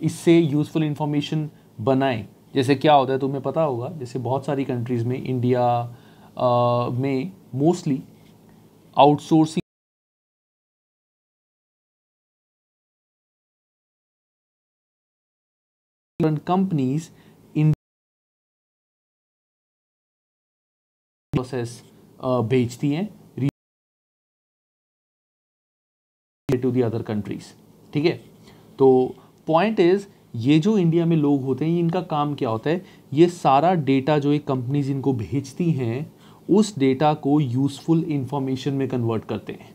इससे यूज़फुल इंफॉर्मेशन बनाएं जैसे क्या होता है तुम्हें पता होगा जैसे बहुत सारी कंट्रीज़ में इंडिया Uh, में मोस्टली आउटसोर्सिंग कंपनीज इन प्रोसेस भेजती हैं टू दी अदर कंट्रीज ठीक है तो पॉइंट इज ये जो इंडिया में लोग होते हैं इनका काम क्या होता है ये सारा डेटा जो ये कंपनीज इनको भेजती हैं उस डेटा को यूजफुल इंफॉर्मेशन में कन्वर्ट करते हैं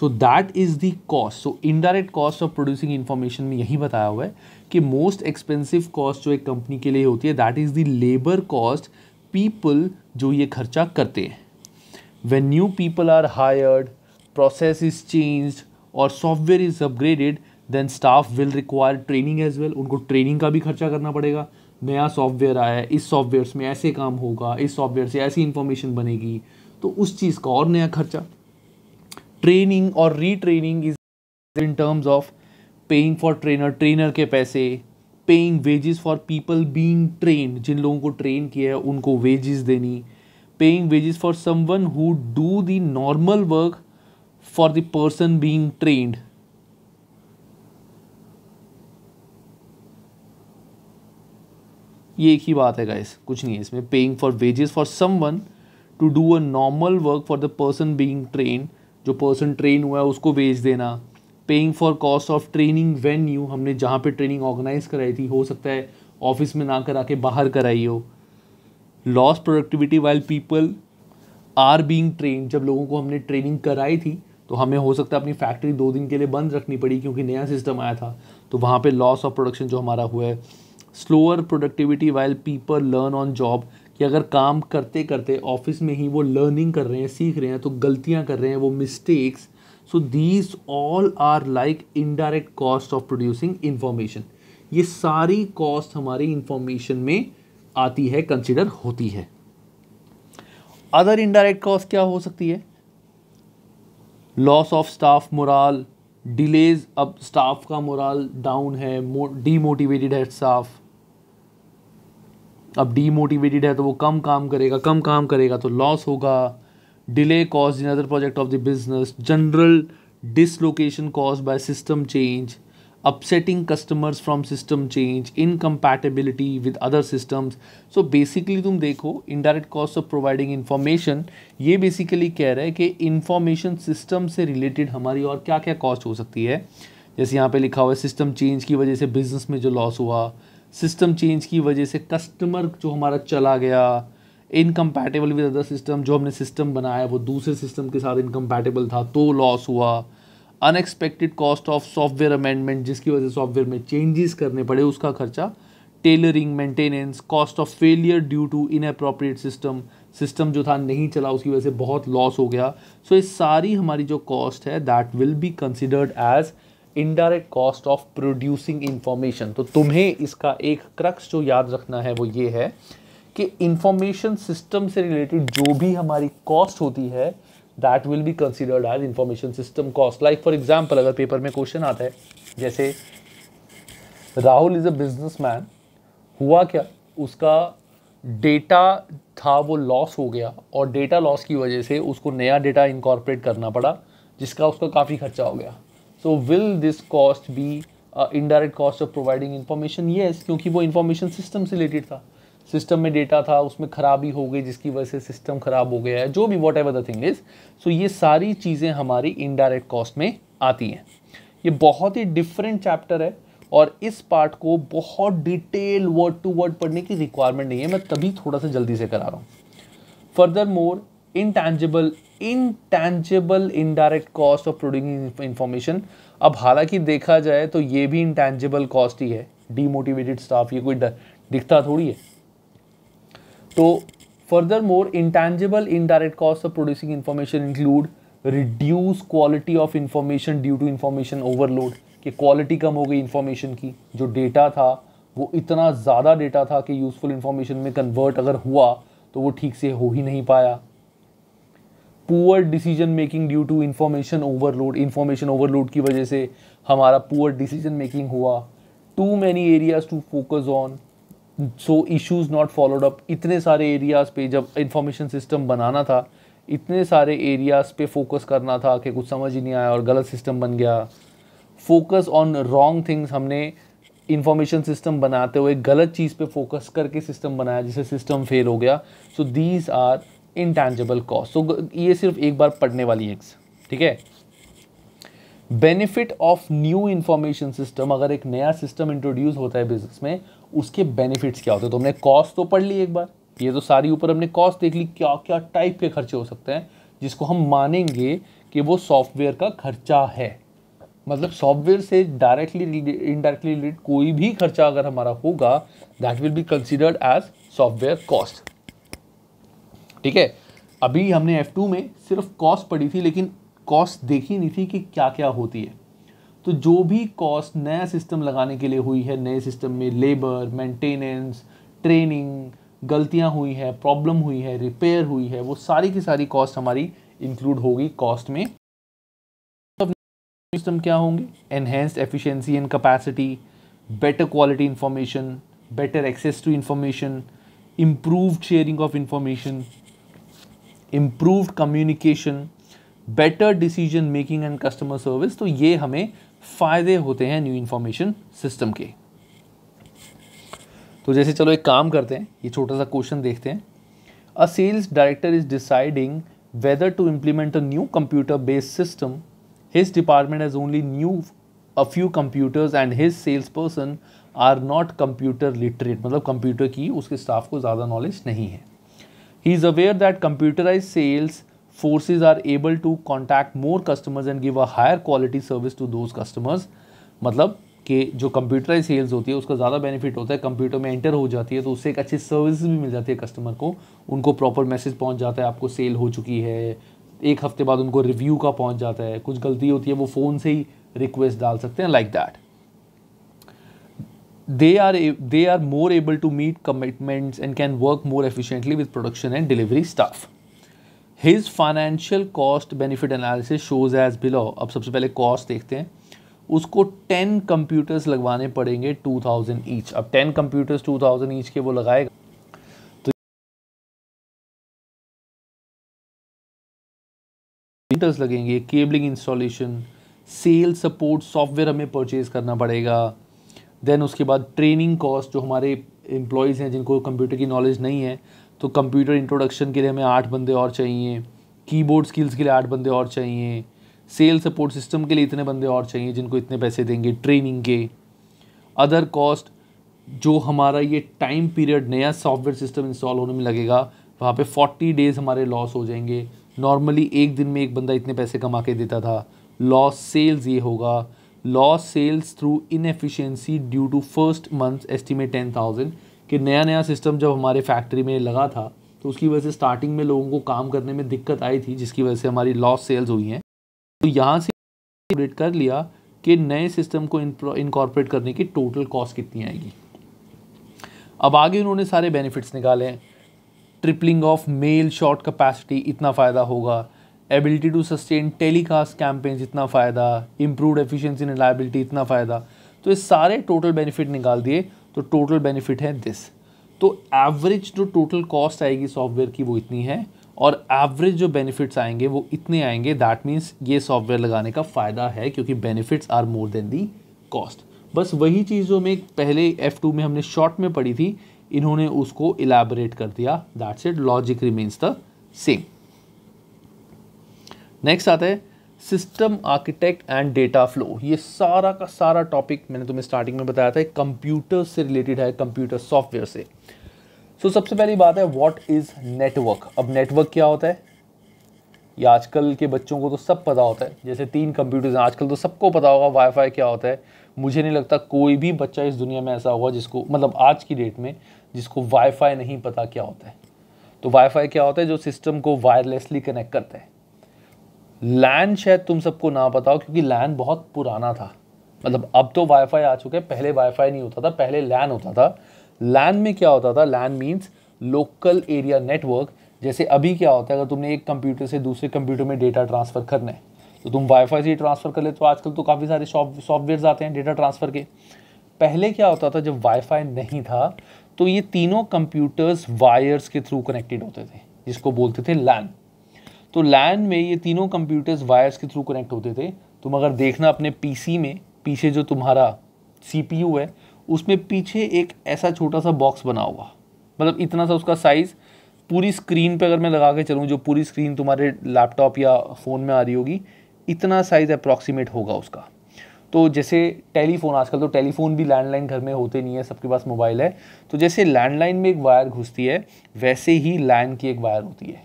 so that is the cost so indirect cost of producing information में यही बताया हुआ है कि मोस्ट एक्सपेंसिव कॉस्ट जो एक कंपनी के लिए होती है that is the labour cost people जो ये खर्चा करते हैं when new people are hired process is change और software is upgraded then staff will require training as well उनको ट्रेनिंग का भी खर्चा करना पड़ेगा नया सॉफ्टवेयर आया है इस सॉफ्टवेयर में ऐसे काम होगा इस सॉफ्टवेयर से ऐसी इन्फॉर्मेशन बनेगी तो उस चीज़ का और नया खर्चा ट्रेनिंग और retraining is in terms of paying for trainer trainer के पैसे paying wages for people being train जिन लोगों को ट्रेन किया है उनको वेजेस देनी paying wages for someone who do the normal work for the person being trained ये एक ही बात है गाइस कुछ नहीं है इसमें paying for wages for someone to do a normal work for the person being train जो person train हुआ है उसको वेज देना paying for cost of training when you हमने जहाँ पे ट्रेनिंग ऑर्गेनाइज कराई थी हो सकता है ऑफिस में ना करा के बाहर कराई हो loss productivity while people are being train जब लोगों को हमने ट्रेनिंग कराई थी तो हमें हो सकता है अपनी फैक्ट्री दो दिन के लिए बंद रखनी पड़ी क्योंकि नया सिस्टम आया था तो वहाँ पे लॉस ऑफ प्रोडक्शन जो हमारा हुआ है slower productivity while people learn on job कि अगर काम करते करते ऑफिस में ही वो लर्निंग कर रहे हैं सीख रहे हैं तो गलतियाँ कर रहे हैं वो mistakes so these all are like indirect cost of producing information ये सारी कॉस्ट हमारी इंफॉर्मेशन में आती है कंसिडर होती है अदर इनडायरेक्ट कॉस्ट क्या हो सकती है loss of staff morale delays अब स्टाफ का मोराल डाउन है डीमोटिवेटेड है स्टाफ अब डीमोटिवेटेड है तो वो कम काम करेगा कम काम करेगा तो लॉस होगा delay cause in other project of the business general dislocation cause by system change upsetting customers from system change incompatibility with other systems so basically तुम देखो indirect cost of providing information ये basically कह रहे हैं कि information system से related हमारी और क्या क्या कॉस्ट हो सकती है जैसे यहाँ पे लिखा हुआ है सिस्टम चेंज की वजह से बिजनेस में जो लॉस हुआ सिस्टम चेंज की वजह से कस्टमर जो हमारा चला गया इनकम्पैटेबल विद अदर सिस्टम जो हमने सिस्टम बनाया वो दूसरे सिस्टम के साथ इनकम्पैटेबल था तो लॉस हुआ unexpected cost of software amendment जिसकी वजह से सॉफ्टवेयर में चेंजेस करने पड़े उसका खर्चा tailoring maintenance cost of failure due to inappropriate system system जो था नहीं चला उसकी वजह से बहुत लॉस हो गया सो so, ये सारी हमारी जो कॉस्ट है that will be considered as indirect cost of producing information तो तुम्हें इसका एक क्रक्स जो याद रखना है वो ये है कि इंफॉर्मेशन सिस्टम से रिलेटेड जो भी हमारी कॉस्ट होती है that will be considered as information system cost like for example अगर पेपर में क्वेश्चन आता है जैसे Rahul is a businessman हुआ क्या उसका डेटा था वो लॉस हो गया और डेटा लॉस की वजह से उसको नया डेटा इनकॉर्पोरेट करना पड़ा जिसका उसका काफ़ी खर्चा हो गया so will this cost be indirect cost of providing information yes क्योंकि वो इन्फॉर्मेशन सिस्टम से रिलेटेड था सिस्टम में डेटा था उसमें खराबी हो गई जिसकी वजह से सिस्टम ख़राब हो गया है जो भी whatever the thing is so ये सारी चीज़ें हमारी इनडायरेक्ट कॉस्ट में आती हैं ये बहुत ही डिफरेंट चैप्टर है और इस पार्ट को बहुत डिटेल वर्ड टू वर्ड पढ़ने की रिक्वायरमेंट नहीं है मैं तभी थोड़ा सा जल्दी से करा रहा हूँ furthermore intangible intangible indirect cost of producing information अब हालांकि देखा जाए तो ये भी इनटैंजेबल कॉस्ट ही है डीमोटिवेटेड स्टाफ ये कोई दिखता थोड़ी है तो furthermore intangible indirect cost of producing information include reduce quality of information due to information overload कि क्वालिटी कम हो गई इन्फॉर्मेशन की जो डेटा था वो इतना ज़्यादा डेटा था कि यूज़फुल इंफॉर्मेशन में कन्वर्ट अगर हुआ तो वो ठीक से हो ही नहीं पाया poor decision making due to information overload information overload की वजह से हमारा पुअर डिसीजन मेकिंग हुआ too many areas to focus on so issues not followed up इतने सारे एरियाज़ पे जब इंफॉर्मेशन सिस्टम बनाना था इतने सारे एरियाज़ पे फोकस करना था कि कुछ समझ ही नहीं आया और गलत सिस्टम बन गया फोकस ऑन रॉन्ग थिंग्स हमने इंफॉर्मेशन सिस्टम बनाते हुए गलत चीज़ पे फोकस करके सिस्टम बनाया जिससे सिस्टम फेल हो गया so these are intangible cost so ये सिर्फ एक बार पढ़ने वाली है ठीक है benefit of new information system अगर एक नया सिस्टम इंट्रोड्यूस होता है बिजनेस में उसके बेनिफिट्स क्या होते हैं तो हमने कॉस्ट तो पढ़ ली एक बार ये तो सारी ऊपर हमने कॉस्ट देख ली क्या क्या टाइप के खर्चे हो सकते हैं जिसको हम मानेंगे कि वो सॉफ्टवेयर का खर्चा है मतलब सॉफ्टवेयर से डायरेक्टली इनडायरेक्टली रिलेटेड कोई भी खर्चा अगर हमारा होगा that will be considered as software cost ठीक है अभी हमने F2 में सिर्फ कॉस्ट पढ़ी थी लेकिन कॉस्ट देखी नहीं थी कि क्या क्या होती है तो जो भी कॉस्ट नया सिस्टम लगाने के लिए हुई है नए सिस्टम में लेबर मेंटेनेंस ट्रेनिंग गलतियां हुई है प्रॉब्लम हुई है रिपेयर हुई है वो सारी की सारी कॉस्ट हमारी इंक्लूड होगी कॉस्ट में सिस्टम क्या होंगे enhanced efficiency and capacity better quality information better access to information improve sharing of information improved communication better decision making and customer service तो ये हमें फ़ायदे होते हैं न्यू इन्फॉर्मेशन सिस्टम के तो जैसे चलो एक काम करते हैं ये छोटा सा क्वेश्चन देखते हैं a sales director is deciding whether to implement a new computer based system department as only new a few computers and his sales person are not computer literate मतलब कंप्यूटर की उसके स्टाफ को ज़्यादा knowledge नहीं है He is aware that computerized sales forces are able to contact more customers and give a higher quality service to those customers. मतलब कि जो कंप्यूटराइज सेल्स होती है उसका ज़्यादा बेनिफिट होता है कंप्यूटर में एंटर हो जाती है तो उससे एक अच्छी सर्विस भी मिल जाती है कस्टमर को उनको प्रॉपर मैसेज पहुंच जाता है आपको सेल हो चुकी है एक हफ्ते बाद उनको रिव्यू का पहुंच जाता है कुछ गलती होती है वो फ़ोन से ही रिक्वेस्ट डाल सकते हैं like like that they are they are more able to meet commitments and can work more efficiently with production and delivery staff his financial cost benefit analysis shows as below अब सबसे पहले cost देखते हैं उसको ten computers लगवाने पड़ेंगे two thousand each अब ten computers two thousand each के वो लगाएगा तो लगेंगे cabling installation sale support software हमें परचेज करना पड़ेगा देन उसके बाद ट्रेनिंग कॉस्ट जो हमारे एम्प्लॉयज़ हैं जिनको कंप्यूटर की नॉलेज नहीं है तो कंप्यूटर इंट्रोडक्शन के लिए हमें आठ बंदे और चाहिए कीबोर्ड स्किल्स के लिए आठ बंदे और चाहिए सेल सपोर्ट सिस्टम के लिए इतने बंदे और चाहिए जिनको इतने पैसे देंगे ट्रेनिंग के अदर कॉस्ट जो हमारा ये टाइम पीरियड नया सॉफ्टवेयर सिस्टम इंस्टॉल होने में लगेगा वहाँ पे फोर्टी डेज़ हमारे लॉस हो जाएंगे नॉर्मली एक दिन में एक बंदा इतने पैसे कमा के देता था लॉस सेल्स ये होगा loss sales through efficiency due to first month estimate ten thousand कि नया नया सिस्टम जब हमारे फैक्ट्री में लगा था तो उसकी वजह से स्टार्टिंग में लोगों को काम करने में दिक्कत आई थी जिसकी वजह से हमारी लॉस सेल्स हुई हैं तो यहाँ से अपडेट कर लिया कि नए सिस्टम को इनकॉर्पोरेट करने की टोटल कॉस्ट कितनी आएगी अब आगे उन्होंने सारे बेनिफिट्स निकाले हैं tripling of mail short capacity इतना फ़ायदा होगा ability to sustain telecast campaigns इतना फ़ायदा इम्प्रूव एफिशिएंसी इन रिलायबिलिटी इतना फ़ायदा तो ये सारे टोटल बेनिफिट निकाल दिए तो टोटल बेनिफिट है दिस तो एवरेज जो टोटल कॉस्ट आएगी सॉफ्टवेयर की वो इतनी है और एवरेज जो बेनिफिट्स आएंगे वो इतने आएंगे दैट मीन्स ये सॉफ्टवेयर लगाने का फ़ायदा है क्योंकि benefits are more than the cost बस वही चीज़ जो मैं पहले एफ टू में हमने शॉर्ट में पढ़ी थी इन्होंने उसको इलाबरेट कर दिया that's it logic remains the same next आता है system architect and data flow ये सारा का सारा टॉपिक मैंने तुम्हें स्टार्टिंग में बताया था कंप्यूटर से रिलेटेड है कंप्यूटर सॉफ्टवेयर से सो so, सबसे पहली बात है व्हाट इज़ नेटवर्क अब नेटवर्क क्या होता है ये आजकल के बच्चों को तो सब पता होता है जैसे तीन कंप्यूटर्स हैं आजकल तो सबको पता होगा वाईफाई क्या होता है मुझे नहीं लगता कोई भी बच्चा इस दुनिया में ऐसा होगा जिसको मतलब आज की डेट में जिसको वाईफाई नहीं पता क्या होता है तो वाईफाई क्या होता है जो सिस्टम को वायरलेसली कनेक्ट करता है लैन शायद तुम सबको ना बताओ क्योंकि लैन बहुत पुराना था मतलब अब तो वाईफाई आ चुके हैं पहले वाईफाई नहीं होता था पहले लैन होता था लैन में क्या होता था LAN means local area network जैसे अभी क्या होता है अगर तुमने एक कंप्यूटर से दूसरे कंप्यूटर में डेटा ट्रांसफ़र करना है तो तुम वाईफाई से ट्रांसफ़र कर ले तो आजकल तो काफ़ी सारे सॉफ्टवेयर आते हैं डेटा ट्रांसफ़र के पहले क्या होता था जब वाईफाई नहीं था तो ये तीनों कंप्यूटर्स वायर्स के थ्रू कनेक्टेड होते थे जिसको बोलते थे लैन तो लैन में ये तीनों कंप्यूटर्स वायर्स के थ्रू कनेक्ट होते थे तुम अगर देखना अपने पीसी में पीछे जो तुम्हारा सीपीयू है उसमें पीछे एक ऐसा छोटा सा बॉक्स बना हुआ मतलब इतना सा उसका साइज़ पूरी स्क्रीन पे अगर मैं लगा के चलूँ जो पूरी स्क्रीन तुम्हारे लैपटॉप या फ़ोन में आ रही होगी इतना साइज़ अप्रॉक्सीमेट होगा उसका तो जैसे टेलीफोन आजकल तो टेलीफोन भी लैंडलाइन घर में होते नहीं है सबके पास मोबाइल है तो जैसे लैंडलाइन में एक वायर घुसती है वैसे ही लैंड की एक वायर होती है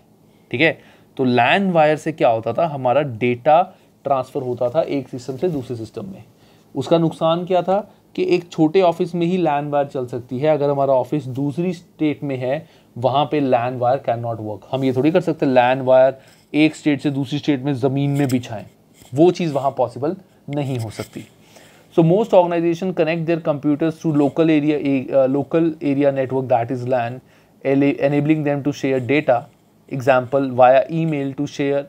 ठीक है तो लैन वायर से क्या होता था हमारा डेटा ट्रांसफ़र होता था एक सिस्टम से दूसरे सिस्टम में उसका नुकसान क्या था कि एक छोटे ऑफिस में ही लैन वायर चल सकती है अगर हमारा ऑफिस दूसरी स्टेट में है वहाँ पे LAN wire can not work हम ये थोड़ी कर सकते लैन वायर एक स्टेट से दूसरी स्टेट में ज़मीन में बिछाएं वो चीज़ वहाँ पॉसिबल नहीं हो सकती so most organisation connect their computers to local area local area network that is LAN enabling them to share data example via email to share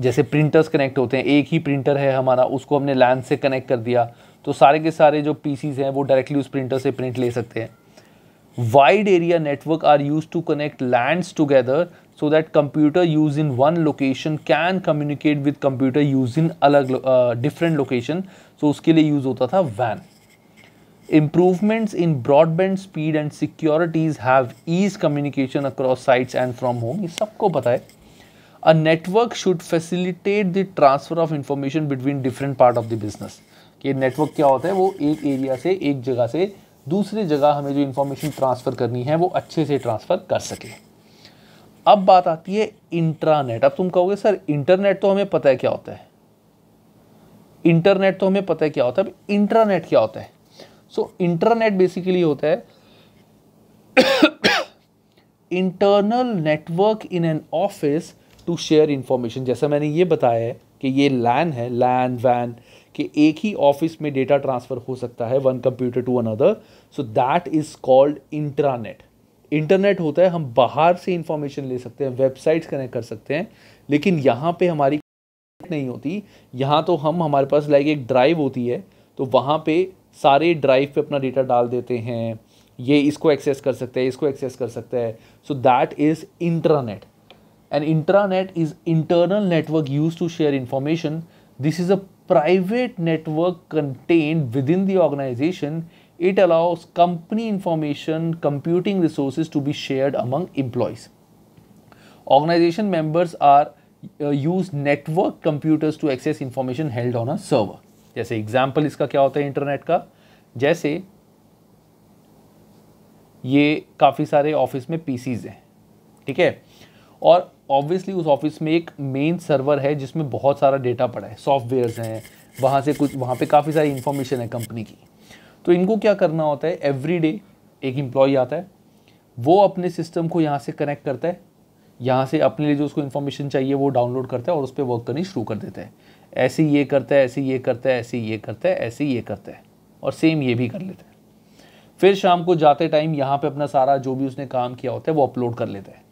जैसे प्रिंटर्स कनेक्ट होते हैं एक ही प्रिंटर है हमारा उसको हमने लैंड से कनेक्ट कर दिया तो सारे के सारे जो पीसीज हैं वो डायरेक्टली उस प्रिंटर से प्रिंट ले सकते हैं wide area network are use to connect LANs together so that computer use in one location can communicate with computer use in अलग डिफरेंट लोकेशन सो उसके लिए यूज़ होता था वैन Improvements in broadband speed and securities have eased communication across sites and from home. ये sabko pata hai A network should facilitate the transfer of information between different part of the business. ke network क्या होता है वो एक area से एक जगह से दूसरी जगह हमें जो इन्फॉर्मेशन ट्रांसफ़र करनी है वो अच्छे से ट्रांसफ़र कर सके अब बात आती है इंट्रानेट अब तुम कहोगे सर इंटरनेट तो हमें पता है क्या होता है इंटरनेट तो हमें पता है क्या होता है इंट्रानेट क्या होता है सो इंटरनेट बेसिकली होता है internal network in an office to share information जैसा मैंने ये बताया है कि ये लैन है लैन वैन कि एक ही ऑफिस में डेटा ट्रांसफ़र हो सकता है one computer to another so that is called intranet internet होता है हम बाहर से इंफॉर्मेशन ले सकते हैं वेबसाइट्स कनेक्ट कर सकते हैं लेकिन यहाँ पे हमारी नहीं होती यहाँ तो हम हमारे पास लाइक एक ड्राइव होती है तो वहाँ पे सारे ड्राइव पे अपना डेटा डाल देते हैं ये इसको एक्सेस कर सकते हैं इसको एक्सेस कर सकते हैं so that is internet and internet is internal network use to share information this is a private network content within the organisation it allows company information computing resource to be share among employees organisation members are use network computers to access information held on a server जैसे example इसका क्या होता है internet का जैसे ये काफ़ी सारे ऑफिस में पीसीज हैं ठीक है और ऑब्वियसली उस ऑफिस में एक मेन सर्वर है जिसमें बहुत सारा डेटा पड़ा है सॉफ्टवेयर्स हैं वहाँ से कुछ वहाँ पे काफ़ी सारी इन्फॉर्मेशन है कंपनी की तो इनको क्या करना होता है एवरी डे एक एम्प्लॉय आता है वो अपने सिस्टम को यहाँ से कनेक्ट करता है यहाँ से अपने लिए जो उसको इन्फॉर्मेशन चाहिए वो डाउनलोड करता है और उस पर वर्क करनी शुरू कर देता है ऐसे ये करता है ऐसे ये करता है ऐसे ये करता है ऐसे ये करता है और सेम ये भी कर लेता है फिर शाम को जाते टाइम यहाँ पे अपना सारा जो भी उसने काम किया होता है वो अपलोड कर लेता है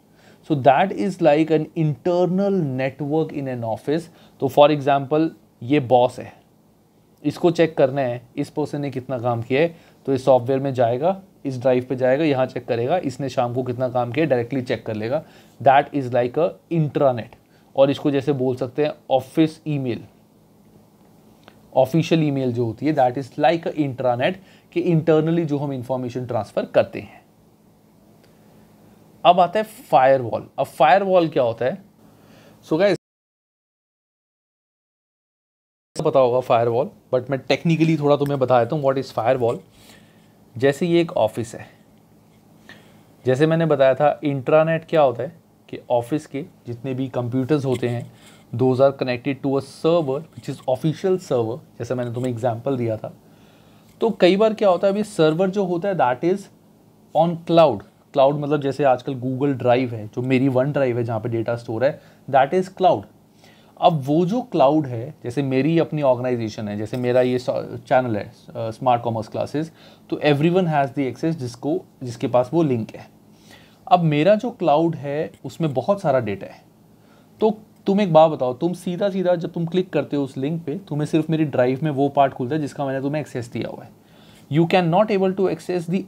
so that is like an internal network in an office तो फॉर एग्जाम्पल ये बॉस है इसको चेक करना है इस पर्सन ने कितना काम किया है तो इस सॉफ्टवेयर में जाएगा इस ड्राइव पे जाएगा यहाँ चेक करेगा इसने शाम को कितना काम किया डायरेक्टली चेक कर लेगा that is like a intranet और इसको जैसे बोल सकते हैं ऑफिस ईमेल ऑफिशियल ईमेल जो होती है that is like a intranet कि इंटरनली जो हम इंफॉर्मेशन ट्रांसफर करते हैं अब आता है फायरवॉल अब फायरवॉल क्या होता है सो so गाइस पता होगा फायरवॉल बट मैं टेक्निकली थोड़ा तुम्हें बता देता हूँ व्हाट इज़ फायरवॉल जैसे ये एक ऑफिस है जैसे मैंने बताया था इंट्रानेट क्या होता है कि ऑफिस के जितने भी कंप्यूटर्स होते हैं those are connected to a server which is official server जैसे मैंने तुम्हें एग्जाम्पल दिया था तो कई बार क्या होता है अभी सर्वर जो होता है that is on cloud cloud मतलब जैसे आजकल गूगल ड्राइव है जो मेरी वन ड्राइव है जहाँ पे डेटा स्टोर है दैट इज़ क्लाउड अब वो जो क्लाउड है जैसे मेरी अपनी ऑर्गेनाइजेशन है जैसे मेरा ये चैनल है स्मार्ट कॉमर्स क्लासेस तो everyone has the access जिसको जिसके पास वो लिंक है अब मेरा जो क्लाउड है उसमें बहुत सारा डेटा है तो तुम एक बात बताओ तुम सीधा सीधा जब तुम क्लिक करते हो उस लिंक पे तुम्हें सिर्फ मेरी ड्राइव में वो पार्ट खुलता है जिसका मैंने तुम्हें एक्सेस दिया हुआ है you can not able to access the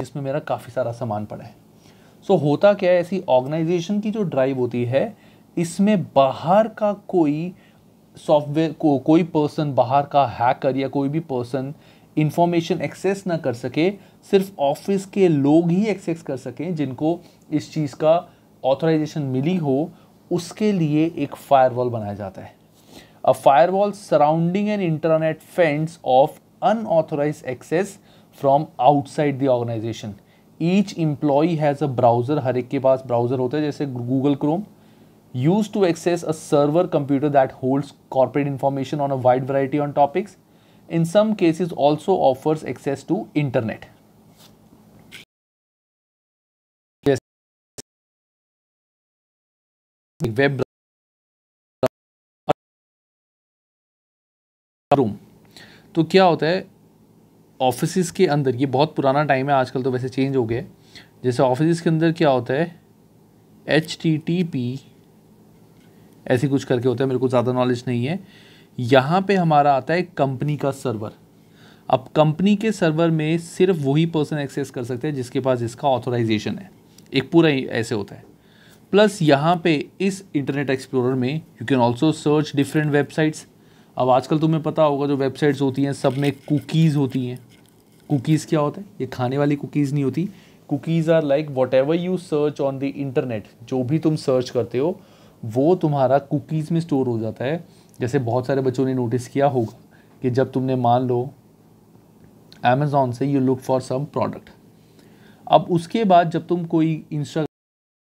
जिसमें मेरा काफ़ी सारा सामान पड़ा है सो so, होता क्या है ऐसी ऑर्गेनाइजेशन की जो ड्राइव होती है इसमें बाहर का कोई सॉफ्टवेयर को कोई पर्सन बाहर का हैकर या कोई भी पर्सन इंफॉर्मेशन एक्सेस ना कर सके सिर्फ ऑफिस के लोग ही एक्सेस कर सकें जिनको इस चीज़ का ऑथोराइजेशन मिली हो उसके लिए एक फायरवॉल बनाया जाता है a firewall surrounding an internet fence of unauthorise access from outside the organisation each employee has a browser हर एक के पास ब्राउजर होता है जैसे Google Chrome use to access a server computer that holds corporate information on a wide variety on topics in some cases also offers access to internet web room तो क्या होता है ऑफिस के अंदर ये बहुत पुराना टाइम है आजकल तो वैसे चेंज हो गया जैसे ऑफिस के अंदर क्या होता है एच टी टी पी ऐसे कुछ करके होता है मेरे को ज़्यादा नॉलेज नहीं है यहाँ पे हमारा आता है कंपनी का सर्वर अब कंपनी के सर्वर में सिर्फ वही पर्सन एक्सेस कर सकते हैं जिसके पास इसका ऑथोराइजेशन है एक पूरा ऐसे होता है प्लस यहाँ पे इस इंटरनेट एक्सप्लोरर में you can also search different websites अब आजकल तुम्हें पता होगा जो वेबसाइट्स होती हैं सब में कुकीज़ होती हैं कुकीज़ क्या होता है ये खाने वाली कुकीज़ नहीं होती cookies are like whatever you search on the internet जो भी तुम सर्च करते हो वो तुम्हारा कुकीज़ में स्टोर हो जाता है जैसे बहुत सारे बच्चों ने नोटिस किया होगा कि जब तुमने मान लो अमेज़ोन से you look for some product अब उसके बाद जब तुम कोई इंस्टा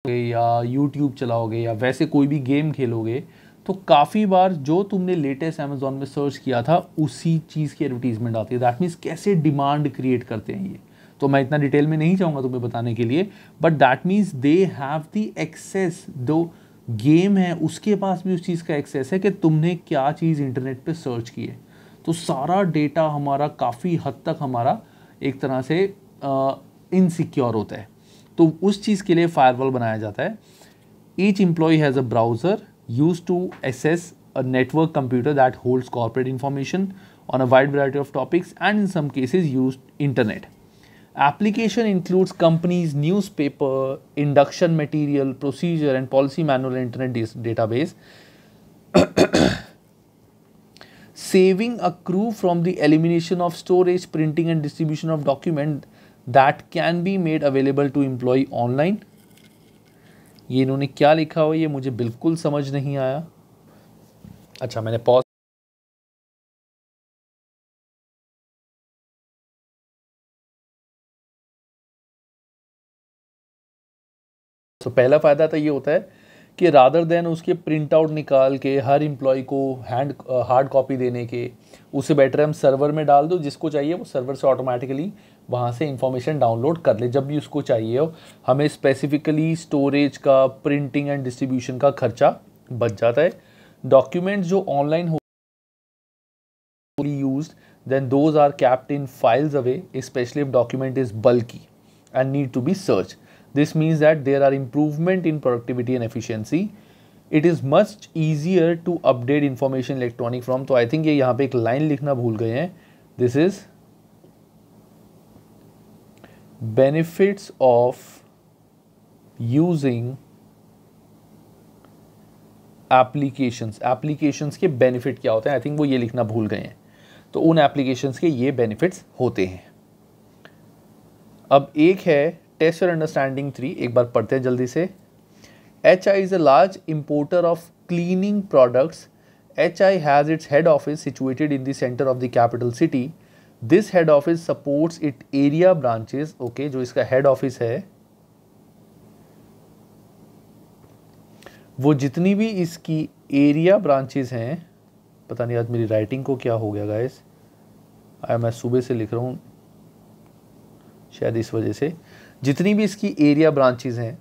या यूट्यूब चलाओगे या वैसे कोई भी गेम खेलोगे तो काफ़ी बार जो तुमने लेटेस्ट अमेजोन में सर्च किया था उसी चीज़ की एडवर्टीजमेंट आती है दैट मीन्स कैसे डिमांड क्रिएट करते हैं ये तो मैं इतना डिटेल में नहीं चाहूँगा तुम्हें बताने के लिए but that means they have the access दो गेम है उसके पास भी उस चीज़ का एक्सेस है कि तुमने क्या चीज़ इंटरनेट पे सर्च की है तो सारा डेटा हमारा काफ़ी हद तक हमारा एक तरह से इनसिक्योर होता है तो उस चीज़ के लिए फायरवॉल बनाया जाता है each employee has a browser use to access a network computer that holds corporate information on a wide variety of topics and in some cases use internet application includes companies newspaper induction material procedure and policy manual internet database saving a crew from the elimination of storage printing and distribution of document that can be made available to employ online ये इन्होंने क्या लिखा हो ये मुझे बिल्कुल समझ नहीं आया अच्छा मैंने पॉज तो so, पहला फ़ायदा तो ये होता है कि रादर देन उसके प्रिंट आउट निकाल के हर इम्प्लॉय को हैंड हार्ड कॉपी देने के उसे बेटर हम सर्वर में डाल दो जिसको चाहिए वो सर्वर से ऑटोमेटिकली वहाँ से इंफॉर्मेशन डाउनलोड कर ले जब भी उसको चाहिए हो हमें स्पेसिफिकली स्टोरेज का प्रिंटिंग एंड डिस्ट्रीब्यूशन का खर्चा बच जाता है डॉक्यूमेंट्स जो ऑनलाइन हो use then those are kept in files away especially if document is bulky and need to be search this means that there are improvement in productivity and efficiency it is must easier to update information electronic from तो I think ये यहाँ पे एक line लिखना भूल गए हैं this is benefits of using applications applications के बेनिफिट क्या होते हैं आई थिंक वो ये लिखना भूल गए हैं तो उन एप्लीकेशंस के ये बेनिफिट्स होते हैं अब एक है टेस्ट और अंडरस्टैंडिंग थ्री एक बार पढ़ते हैं जल्दी से H I is a large importer of cleaning products H I has its head office situated in the centre of the capital city this head office supports it area branches okay जो इसका head office है वो जितनी भी इसकी area branches हैं पता नहीं आज मेरी राइटिंग को क्या हो गया गाइस आई मैं सुबह से लिख रहा हूँ शायद इस वजह से जितनी भी इसकी एरिया ब्रांचेज हैं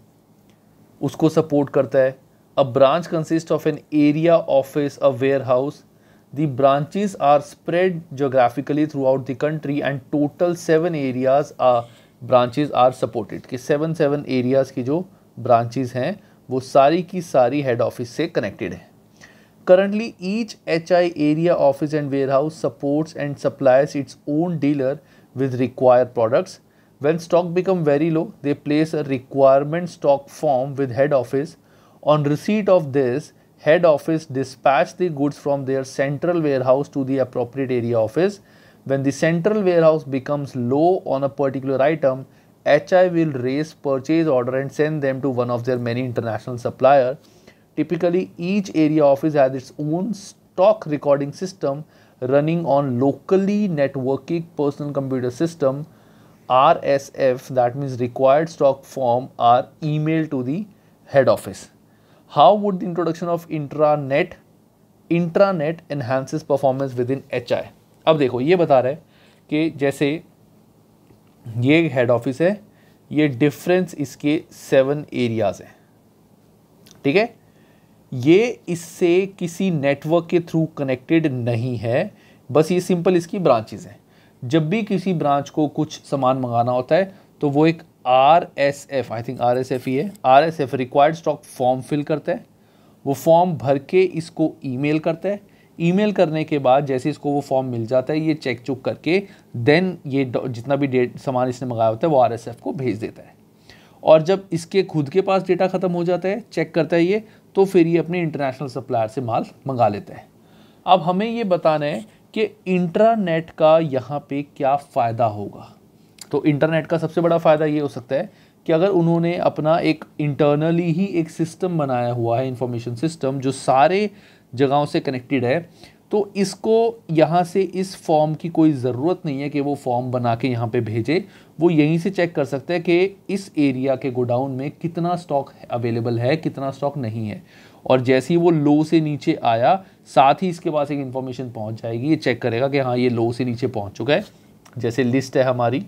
उसको सपोर्ट करता है a branch consist of an area office a warehouse The branches are spread geographically throughout the country and total seven areas are branches are supported कि seven seven areas की जो branches हैं वो सारी की सारी head office से connected हैं Currently, each HI area office and warehouse supports and supplies its own dealer with required products. When stock become very low, they place a requirement stock form with head office. On receipt of this, head office dispatch the goods from their central warehouse to the appropriate area office. When the central warehouse becomes low on a particular item, HI will raise purchase order and send them to one of their many international supplier. Typically, each area office has its own stock recording system running on locally networking personal computer system RSF that means required stock form are emailed to the head office. how would the introduction of intranet intranet enhances performance within HI अब देखो ये बता रहे कि जैसे ये head office है ये डिफरेंस इसके सेवन एरियाज हैं ठीक है ये इससे किसी नेटवर्क के थ्रू कनेक्टेड नहीं है बस ये सिंपल इसकी ब्रांचेज हैं जब भी किसी ब्रांच को कुछ सामान मंगाना होता है तो वो एक R S F I think R S F ही है R S F required stock form fill करता है वो फॉर्म भर के इसको ईमेल है ई ईमेल करने के बाद जैसे इसको वो फॉर्म मिल जाता है ये चेक चुक करके देन ये जितना भी डेट सामान इसने मंगाया होता है वो आर एस एफ को भेज देता है और जब इसके खुद के पास डेटा ख़त्म हो जाता है चेक करता है ये तो फिर ये अपने इंटरनेशनल सप्लायर से माल मंगा लेता है अब हमें ये बताना है कि इंट्रानेट का यहाँ पे क्या फ़ायदा होगा तो इंटरनेट का सबसे बड़ा फ़ायदा ये हो सकता है कि अगर उन्होंने अपना एक इंटरनली ही एक सिस्टम बनाया हुआ है इंफॉर्मेशन सिस्टम जो सारे जगहों से कनेक्टेड है तो इसको यहाँ से इस फॉर्म की कोई ज़रूरत नहीं है कि वो फॉर्म बना के यहाँ पे भेजे वो यहीं से चेक कर सकते हैं कि इस एरिया के गोडाउन में कितना स्टॉक अवेलेबल है कितना स्टॉक नहीं है और जैसे ही वो लो से नीचे आया साथ ही इसके पास एक इन्फॉर्मेशन पहुँच जाएगी ये चेक करेगा कि हाँ ये लो से नीचे पहुँच चुका है जैसे लिस्ट है हमारी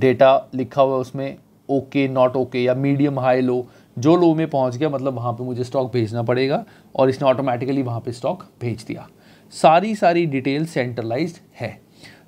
डेटा लिखा हुआ है उसमें ओके नॉट ओके या मीडियम हाई लो जो लो में पहुंच गया मतलब वहाँ पे मुझे स्टॉक भेजना पड़ेगा और इसने ऑटोमेटिकली वहाँ पे स्टॉक भेज दिया सारी सारी डिटेल सेंट्रलाइज्ड है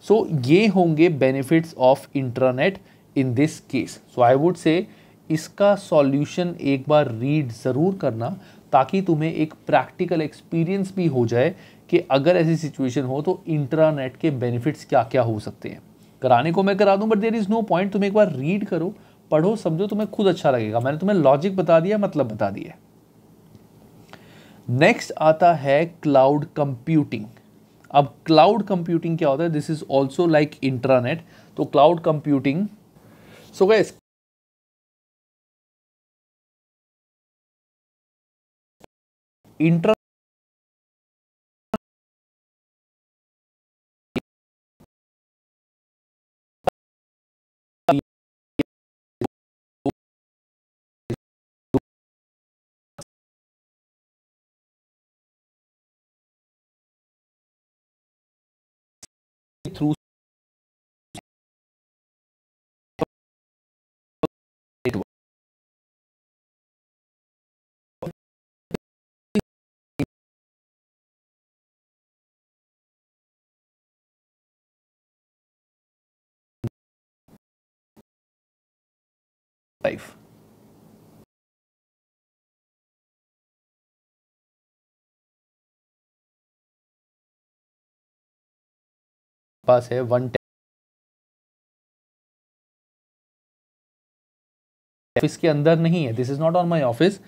सो so, ये होंगे benefits of internet in this case so I would say इसका सॉल्यूशन एक बार रीड ज़रूर करना ताकि तुम्हें एक प्रैक्टिकल एक्सपीरियंस भी हो जाए कि अगर ऐसी सिचुएशन हो तो इंटरनेट के बेनिफिट्स क्या क्या हो सकते हैं कराने को मैं करा दूं but there is no point तुम एक बार रीड करो पढ़ो समझो तुम्हें खुद अच्छा लगेगा मैंने तुम्हें लॉजिक बता दिया मतलब बता दिया नेक्स्ट आता है क्लाउड कंप्यूटिंग अब क्लाउड कंप्यूटिंग क्या होता है this is also like internet तो क्लाउड कंप्यूटिंग सो गए इंट्रा life पास है वन ऑफिस के अंदर नहीं है this is not on my office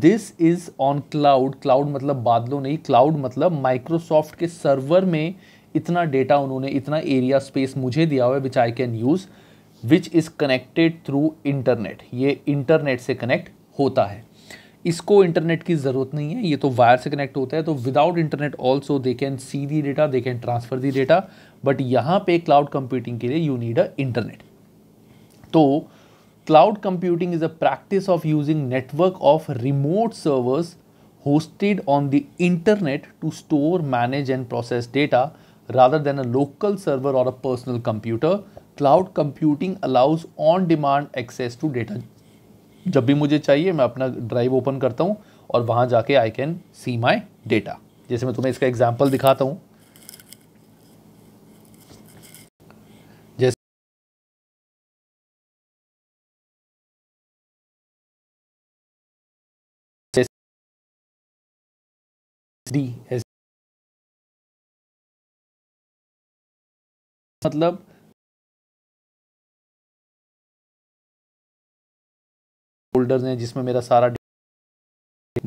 this is on cloud cloud मतलब बादलों नहीं क्लाउड मतलब माइक्रोसॉफ्ट के सर्वर में इतना डेटा उन्होंने इतना एरिया स्पेस मुझे दिया हुआ है which I can use which is connected through internet ये इंटरनेट से कनेक्ट होता है इसको इंटरनेट की ज़रूरत नहीं है ये तो वायर से कनेक्ट होता है तो without internet also they can see the data they can transfer the data but यहां पे क्लाउड कंप्यूटिंग के लिए यू नीड अ इंटरनेट तो cloud computing is a practice of using network of remote servers hosted on the internet to store manage and process data rather than a local server और a personal computer cloud computing allows on demand access to data जब भी मुझे चाहिए मैं अपना drive open करता हूँ और वहाँ जाके I can see my data जैसे मैं तुम्हें इसका एग्जाम्पल दिखाता हूँ डी मतलब फोल्डर्स हैं जिसमें मेरा सारा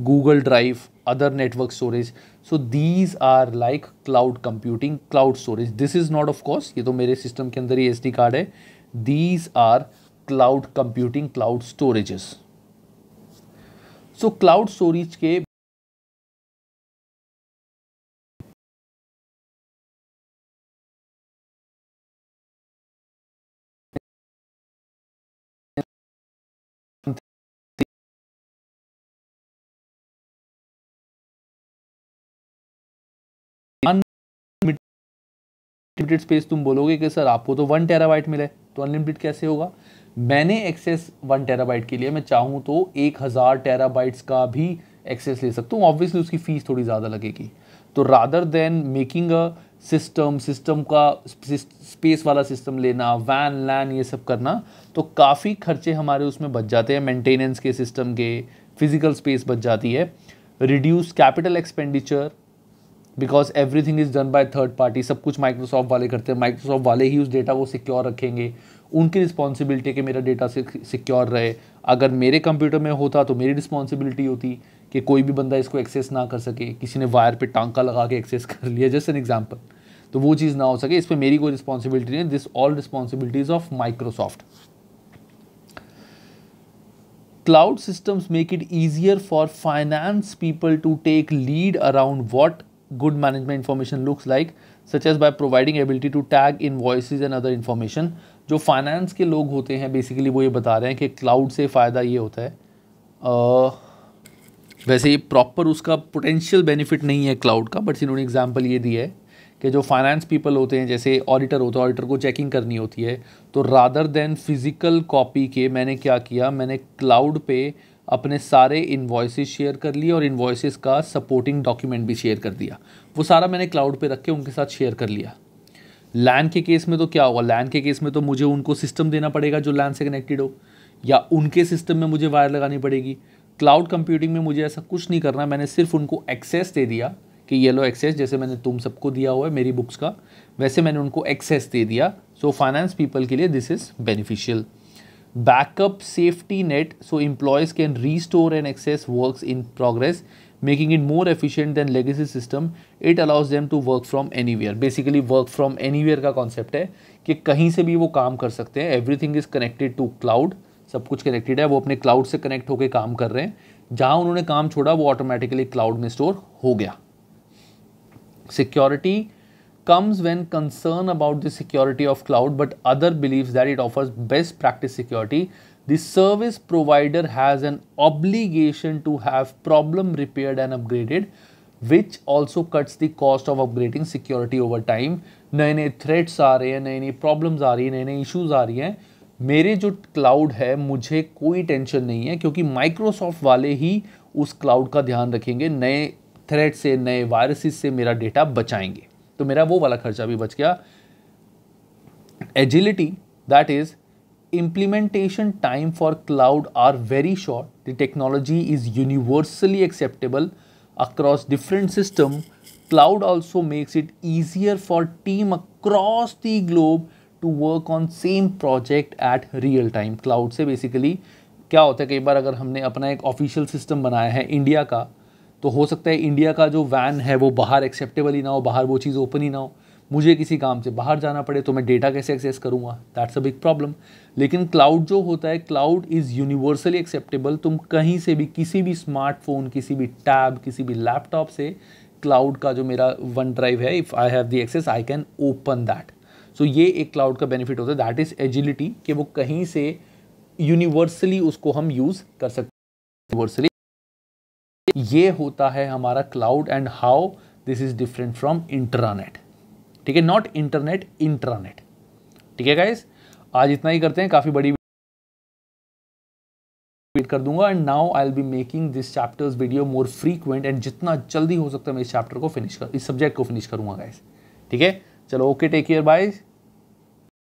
Google drive other network storage so these are like cloud computing cloud storage this is not of course ये तो मेरे सिस्टम के अंदर ही एस डी कार्ड है these are cloud computing cloud storages so cloud storage के unlimited space तुम बोलोगे कि सर आपको तो वन टेराबाइट मिले तो अनलिमिटेड कैसे होगा मैंने एक्सेस वन टेराबाइट के लिए मैं चाहूँ तो एक हज़ार टेराबाइट्स का भी एक्सेस ले सकता हूँ ऑब्वियसली उसकी फ़ीस थोड़ी ज़्यादा लगेगी तो rather than making a system system का स्पेस वाला सिस्टम लेना वैन लैन ये सब करना तो काफ़ी खर्चे हमारे उसमें बच जाते हैं मेंटेनेंस के सिस्टम के फिज़िकल स्पेस बच जाती है reduce capital expenditure because everything is done by third party सब कुछ माइक्रोसॉफ्ट वाले करते हैं माइक्रोसॉफ्ट वाले ही उस डेटा को सिक्योर रखेंगे उनकी रिस्पॉन्सिबिलिटी है कि मेरा डेटा सिक्योर रहे अगर मेरे कंप्यूटर में होता तो मेरी रिस्पॉन्सिबिलिटी होती कि कोई भी बंदा इसको एक्सेस ना कर सके किसी ने वायर पे टांका लगा के एक्सेस कर लिया जस्ट एन एग्जाम्पल तो वो चीज़ ना हो सके इस पर मेरी कोई रिस्पॉन्सिबिलिटी नहीं this all responsibilities of Microsoft cloud systems make it easier for finance people to take lead around what good management information looks like such as by providing ability to tag invoices and other information जो finance के लोग होते हैं basically वो ये बता रहे हैं कि क्लाउड से फ़ायदा ये होता है आ, वैसे ये प्रॉपर उसका पोटेंशियल बेनिफिट नहीं है क्लाउड का बट इन्होंने एग्जाम्पल ये दिया है कि जो फाइनेंस पीपल होते हैं जैसे ऑडिटर होता है ऑडिटर को चेकिंग करनी होती है तो रादर देन फिज़िकल कॉपी के मैंने क्या किया मैंने क्लाउड पे अपने सारे इन्वॉइसेस शेयर कर लिए और इन्वॉइसेस का सपोर्टिंग डॉक्यूमेंट भी शेयर कर दिया वो सारा मैंने क्लाउड पे रख के उनके साथ शेयर कर लिया लैंड के केस में तो क्या होगा लैंड के केस में तो मुझे उनको सिस्टम देना पड़ेगा जो लैंड से कनेक्टेड हो या उनके सिस्टम में मुझे वायर लगानी पड़ेगी क्लाउड कंप्यूटिंग में मुझे ऐसा कुछ नहीं करना मैंने सिर्फ उनको एक्सेस दे दिया कि येलो एक्सेस जैसे मैंने तुम सबको दिया हुआ है मेरी बुक्स का वैसे मैंने उनको एक्सेस दे दिया सो फाइनेंस पीपल के लिए this is beneficial backup safety net so employees can restore and access works in progress making it more efficient than legacy system it allows them to work from anywhere basically work from anywhere का concept है कि कहीं से भी वो काम कर सकते हैं everything is connected to cloud सब कुछ कनेक्टेड है वो अपने क्लाउड से कनेक्ट होकर काम कर रहे हैं जहाँ उन्होंने काम छोड़ा वो ऑटोमेटिकली क्लाउड में स्टोर हो गया security comes when concern about the security of cloud but other believes that it offers best practice security the service provider has an obligation to have problem repaired and upgraded which also cuts the cost of upgrading security over time नए नए threats आ रहे हैं नई नई problems आ रही हैं नए नए इश्यूज़ आ रही हैं मेरे जो क्लाउड है मुझे कोई टेंशन नहीं है क्योंकि माइक्रोसॉफ्ट वाले ही उस क्लाउड का ध्यान रखेंगे नए थ्रेट से नए वायरसेस से मेरा डेटा बचाएंगे तो मेरा वो वाला खर्चा भी बच गया agility that is implementation time for cloud are very short the technology is universally acceptable across different system cloud also makes it easier for team across the globe to work on same project at real time cloud से basically क्या होता है कई बार अगर हमने अपना एक official system बनाया है इंडिया का तो हो सकता है इंडिया का जो वैन है वो बाहर एक्सेप्टेबल ही ना हो बाहर वो चीज़ ओपन ही ना हो मुझे किसी काम से बाहर जाना पड़े तो मैं डेटा कैसे एक्सेस करूँगा दैट्स अ बिग प्रॉब्लम लेकिन क्लाउड जो होता है क्लाउड इज़ यूनिवर्सली एक्सेप्टेबल तुम कहीं से भी किसी भी स्मार्टफोन किसी भी टैब किसी भी लैपटॉप से क्लाउड का जो मेरा वन ड्राइव है if I have the access I can open that so ये एक क्लाउड का बेनिफिट होता है दैट इज़ एजिलिटी कि वो कहीं से यूनिवर्सली उसको हम यूज़ कर सकते हैं यूनिवर्सली ये होता है हमारा cloud and how this is different from intranet ठीक है नॉट इंटरनेट इंटरानेट ठीक है गाइज आज इतना ही करते हैं काफ़ी बड़ी वेट कर दूंगा and now I will be making this chapters video more frequent and जितना जल्दी हो सकता है मैं इस चैप्टर को फिनिश कर इस सब्जेक्ट को फिनिश करूंगा गाइज ठीक है चलो ओके टेक केयर बाय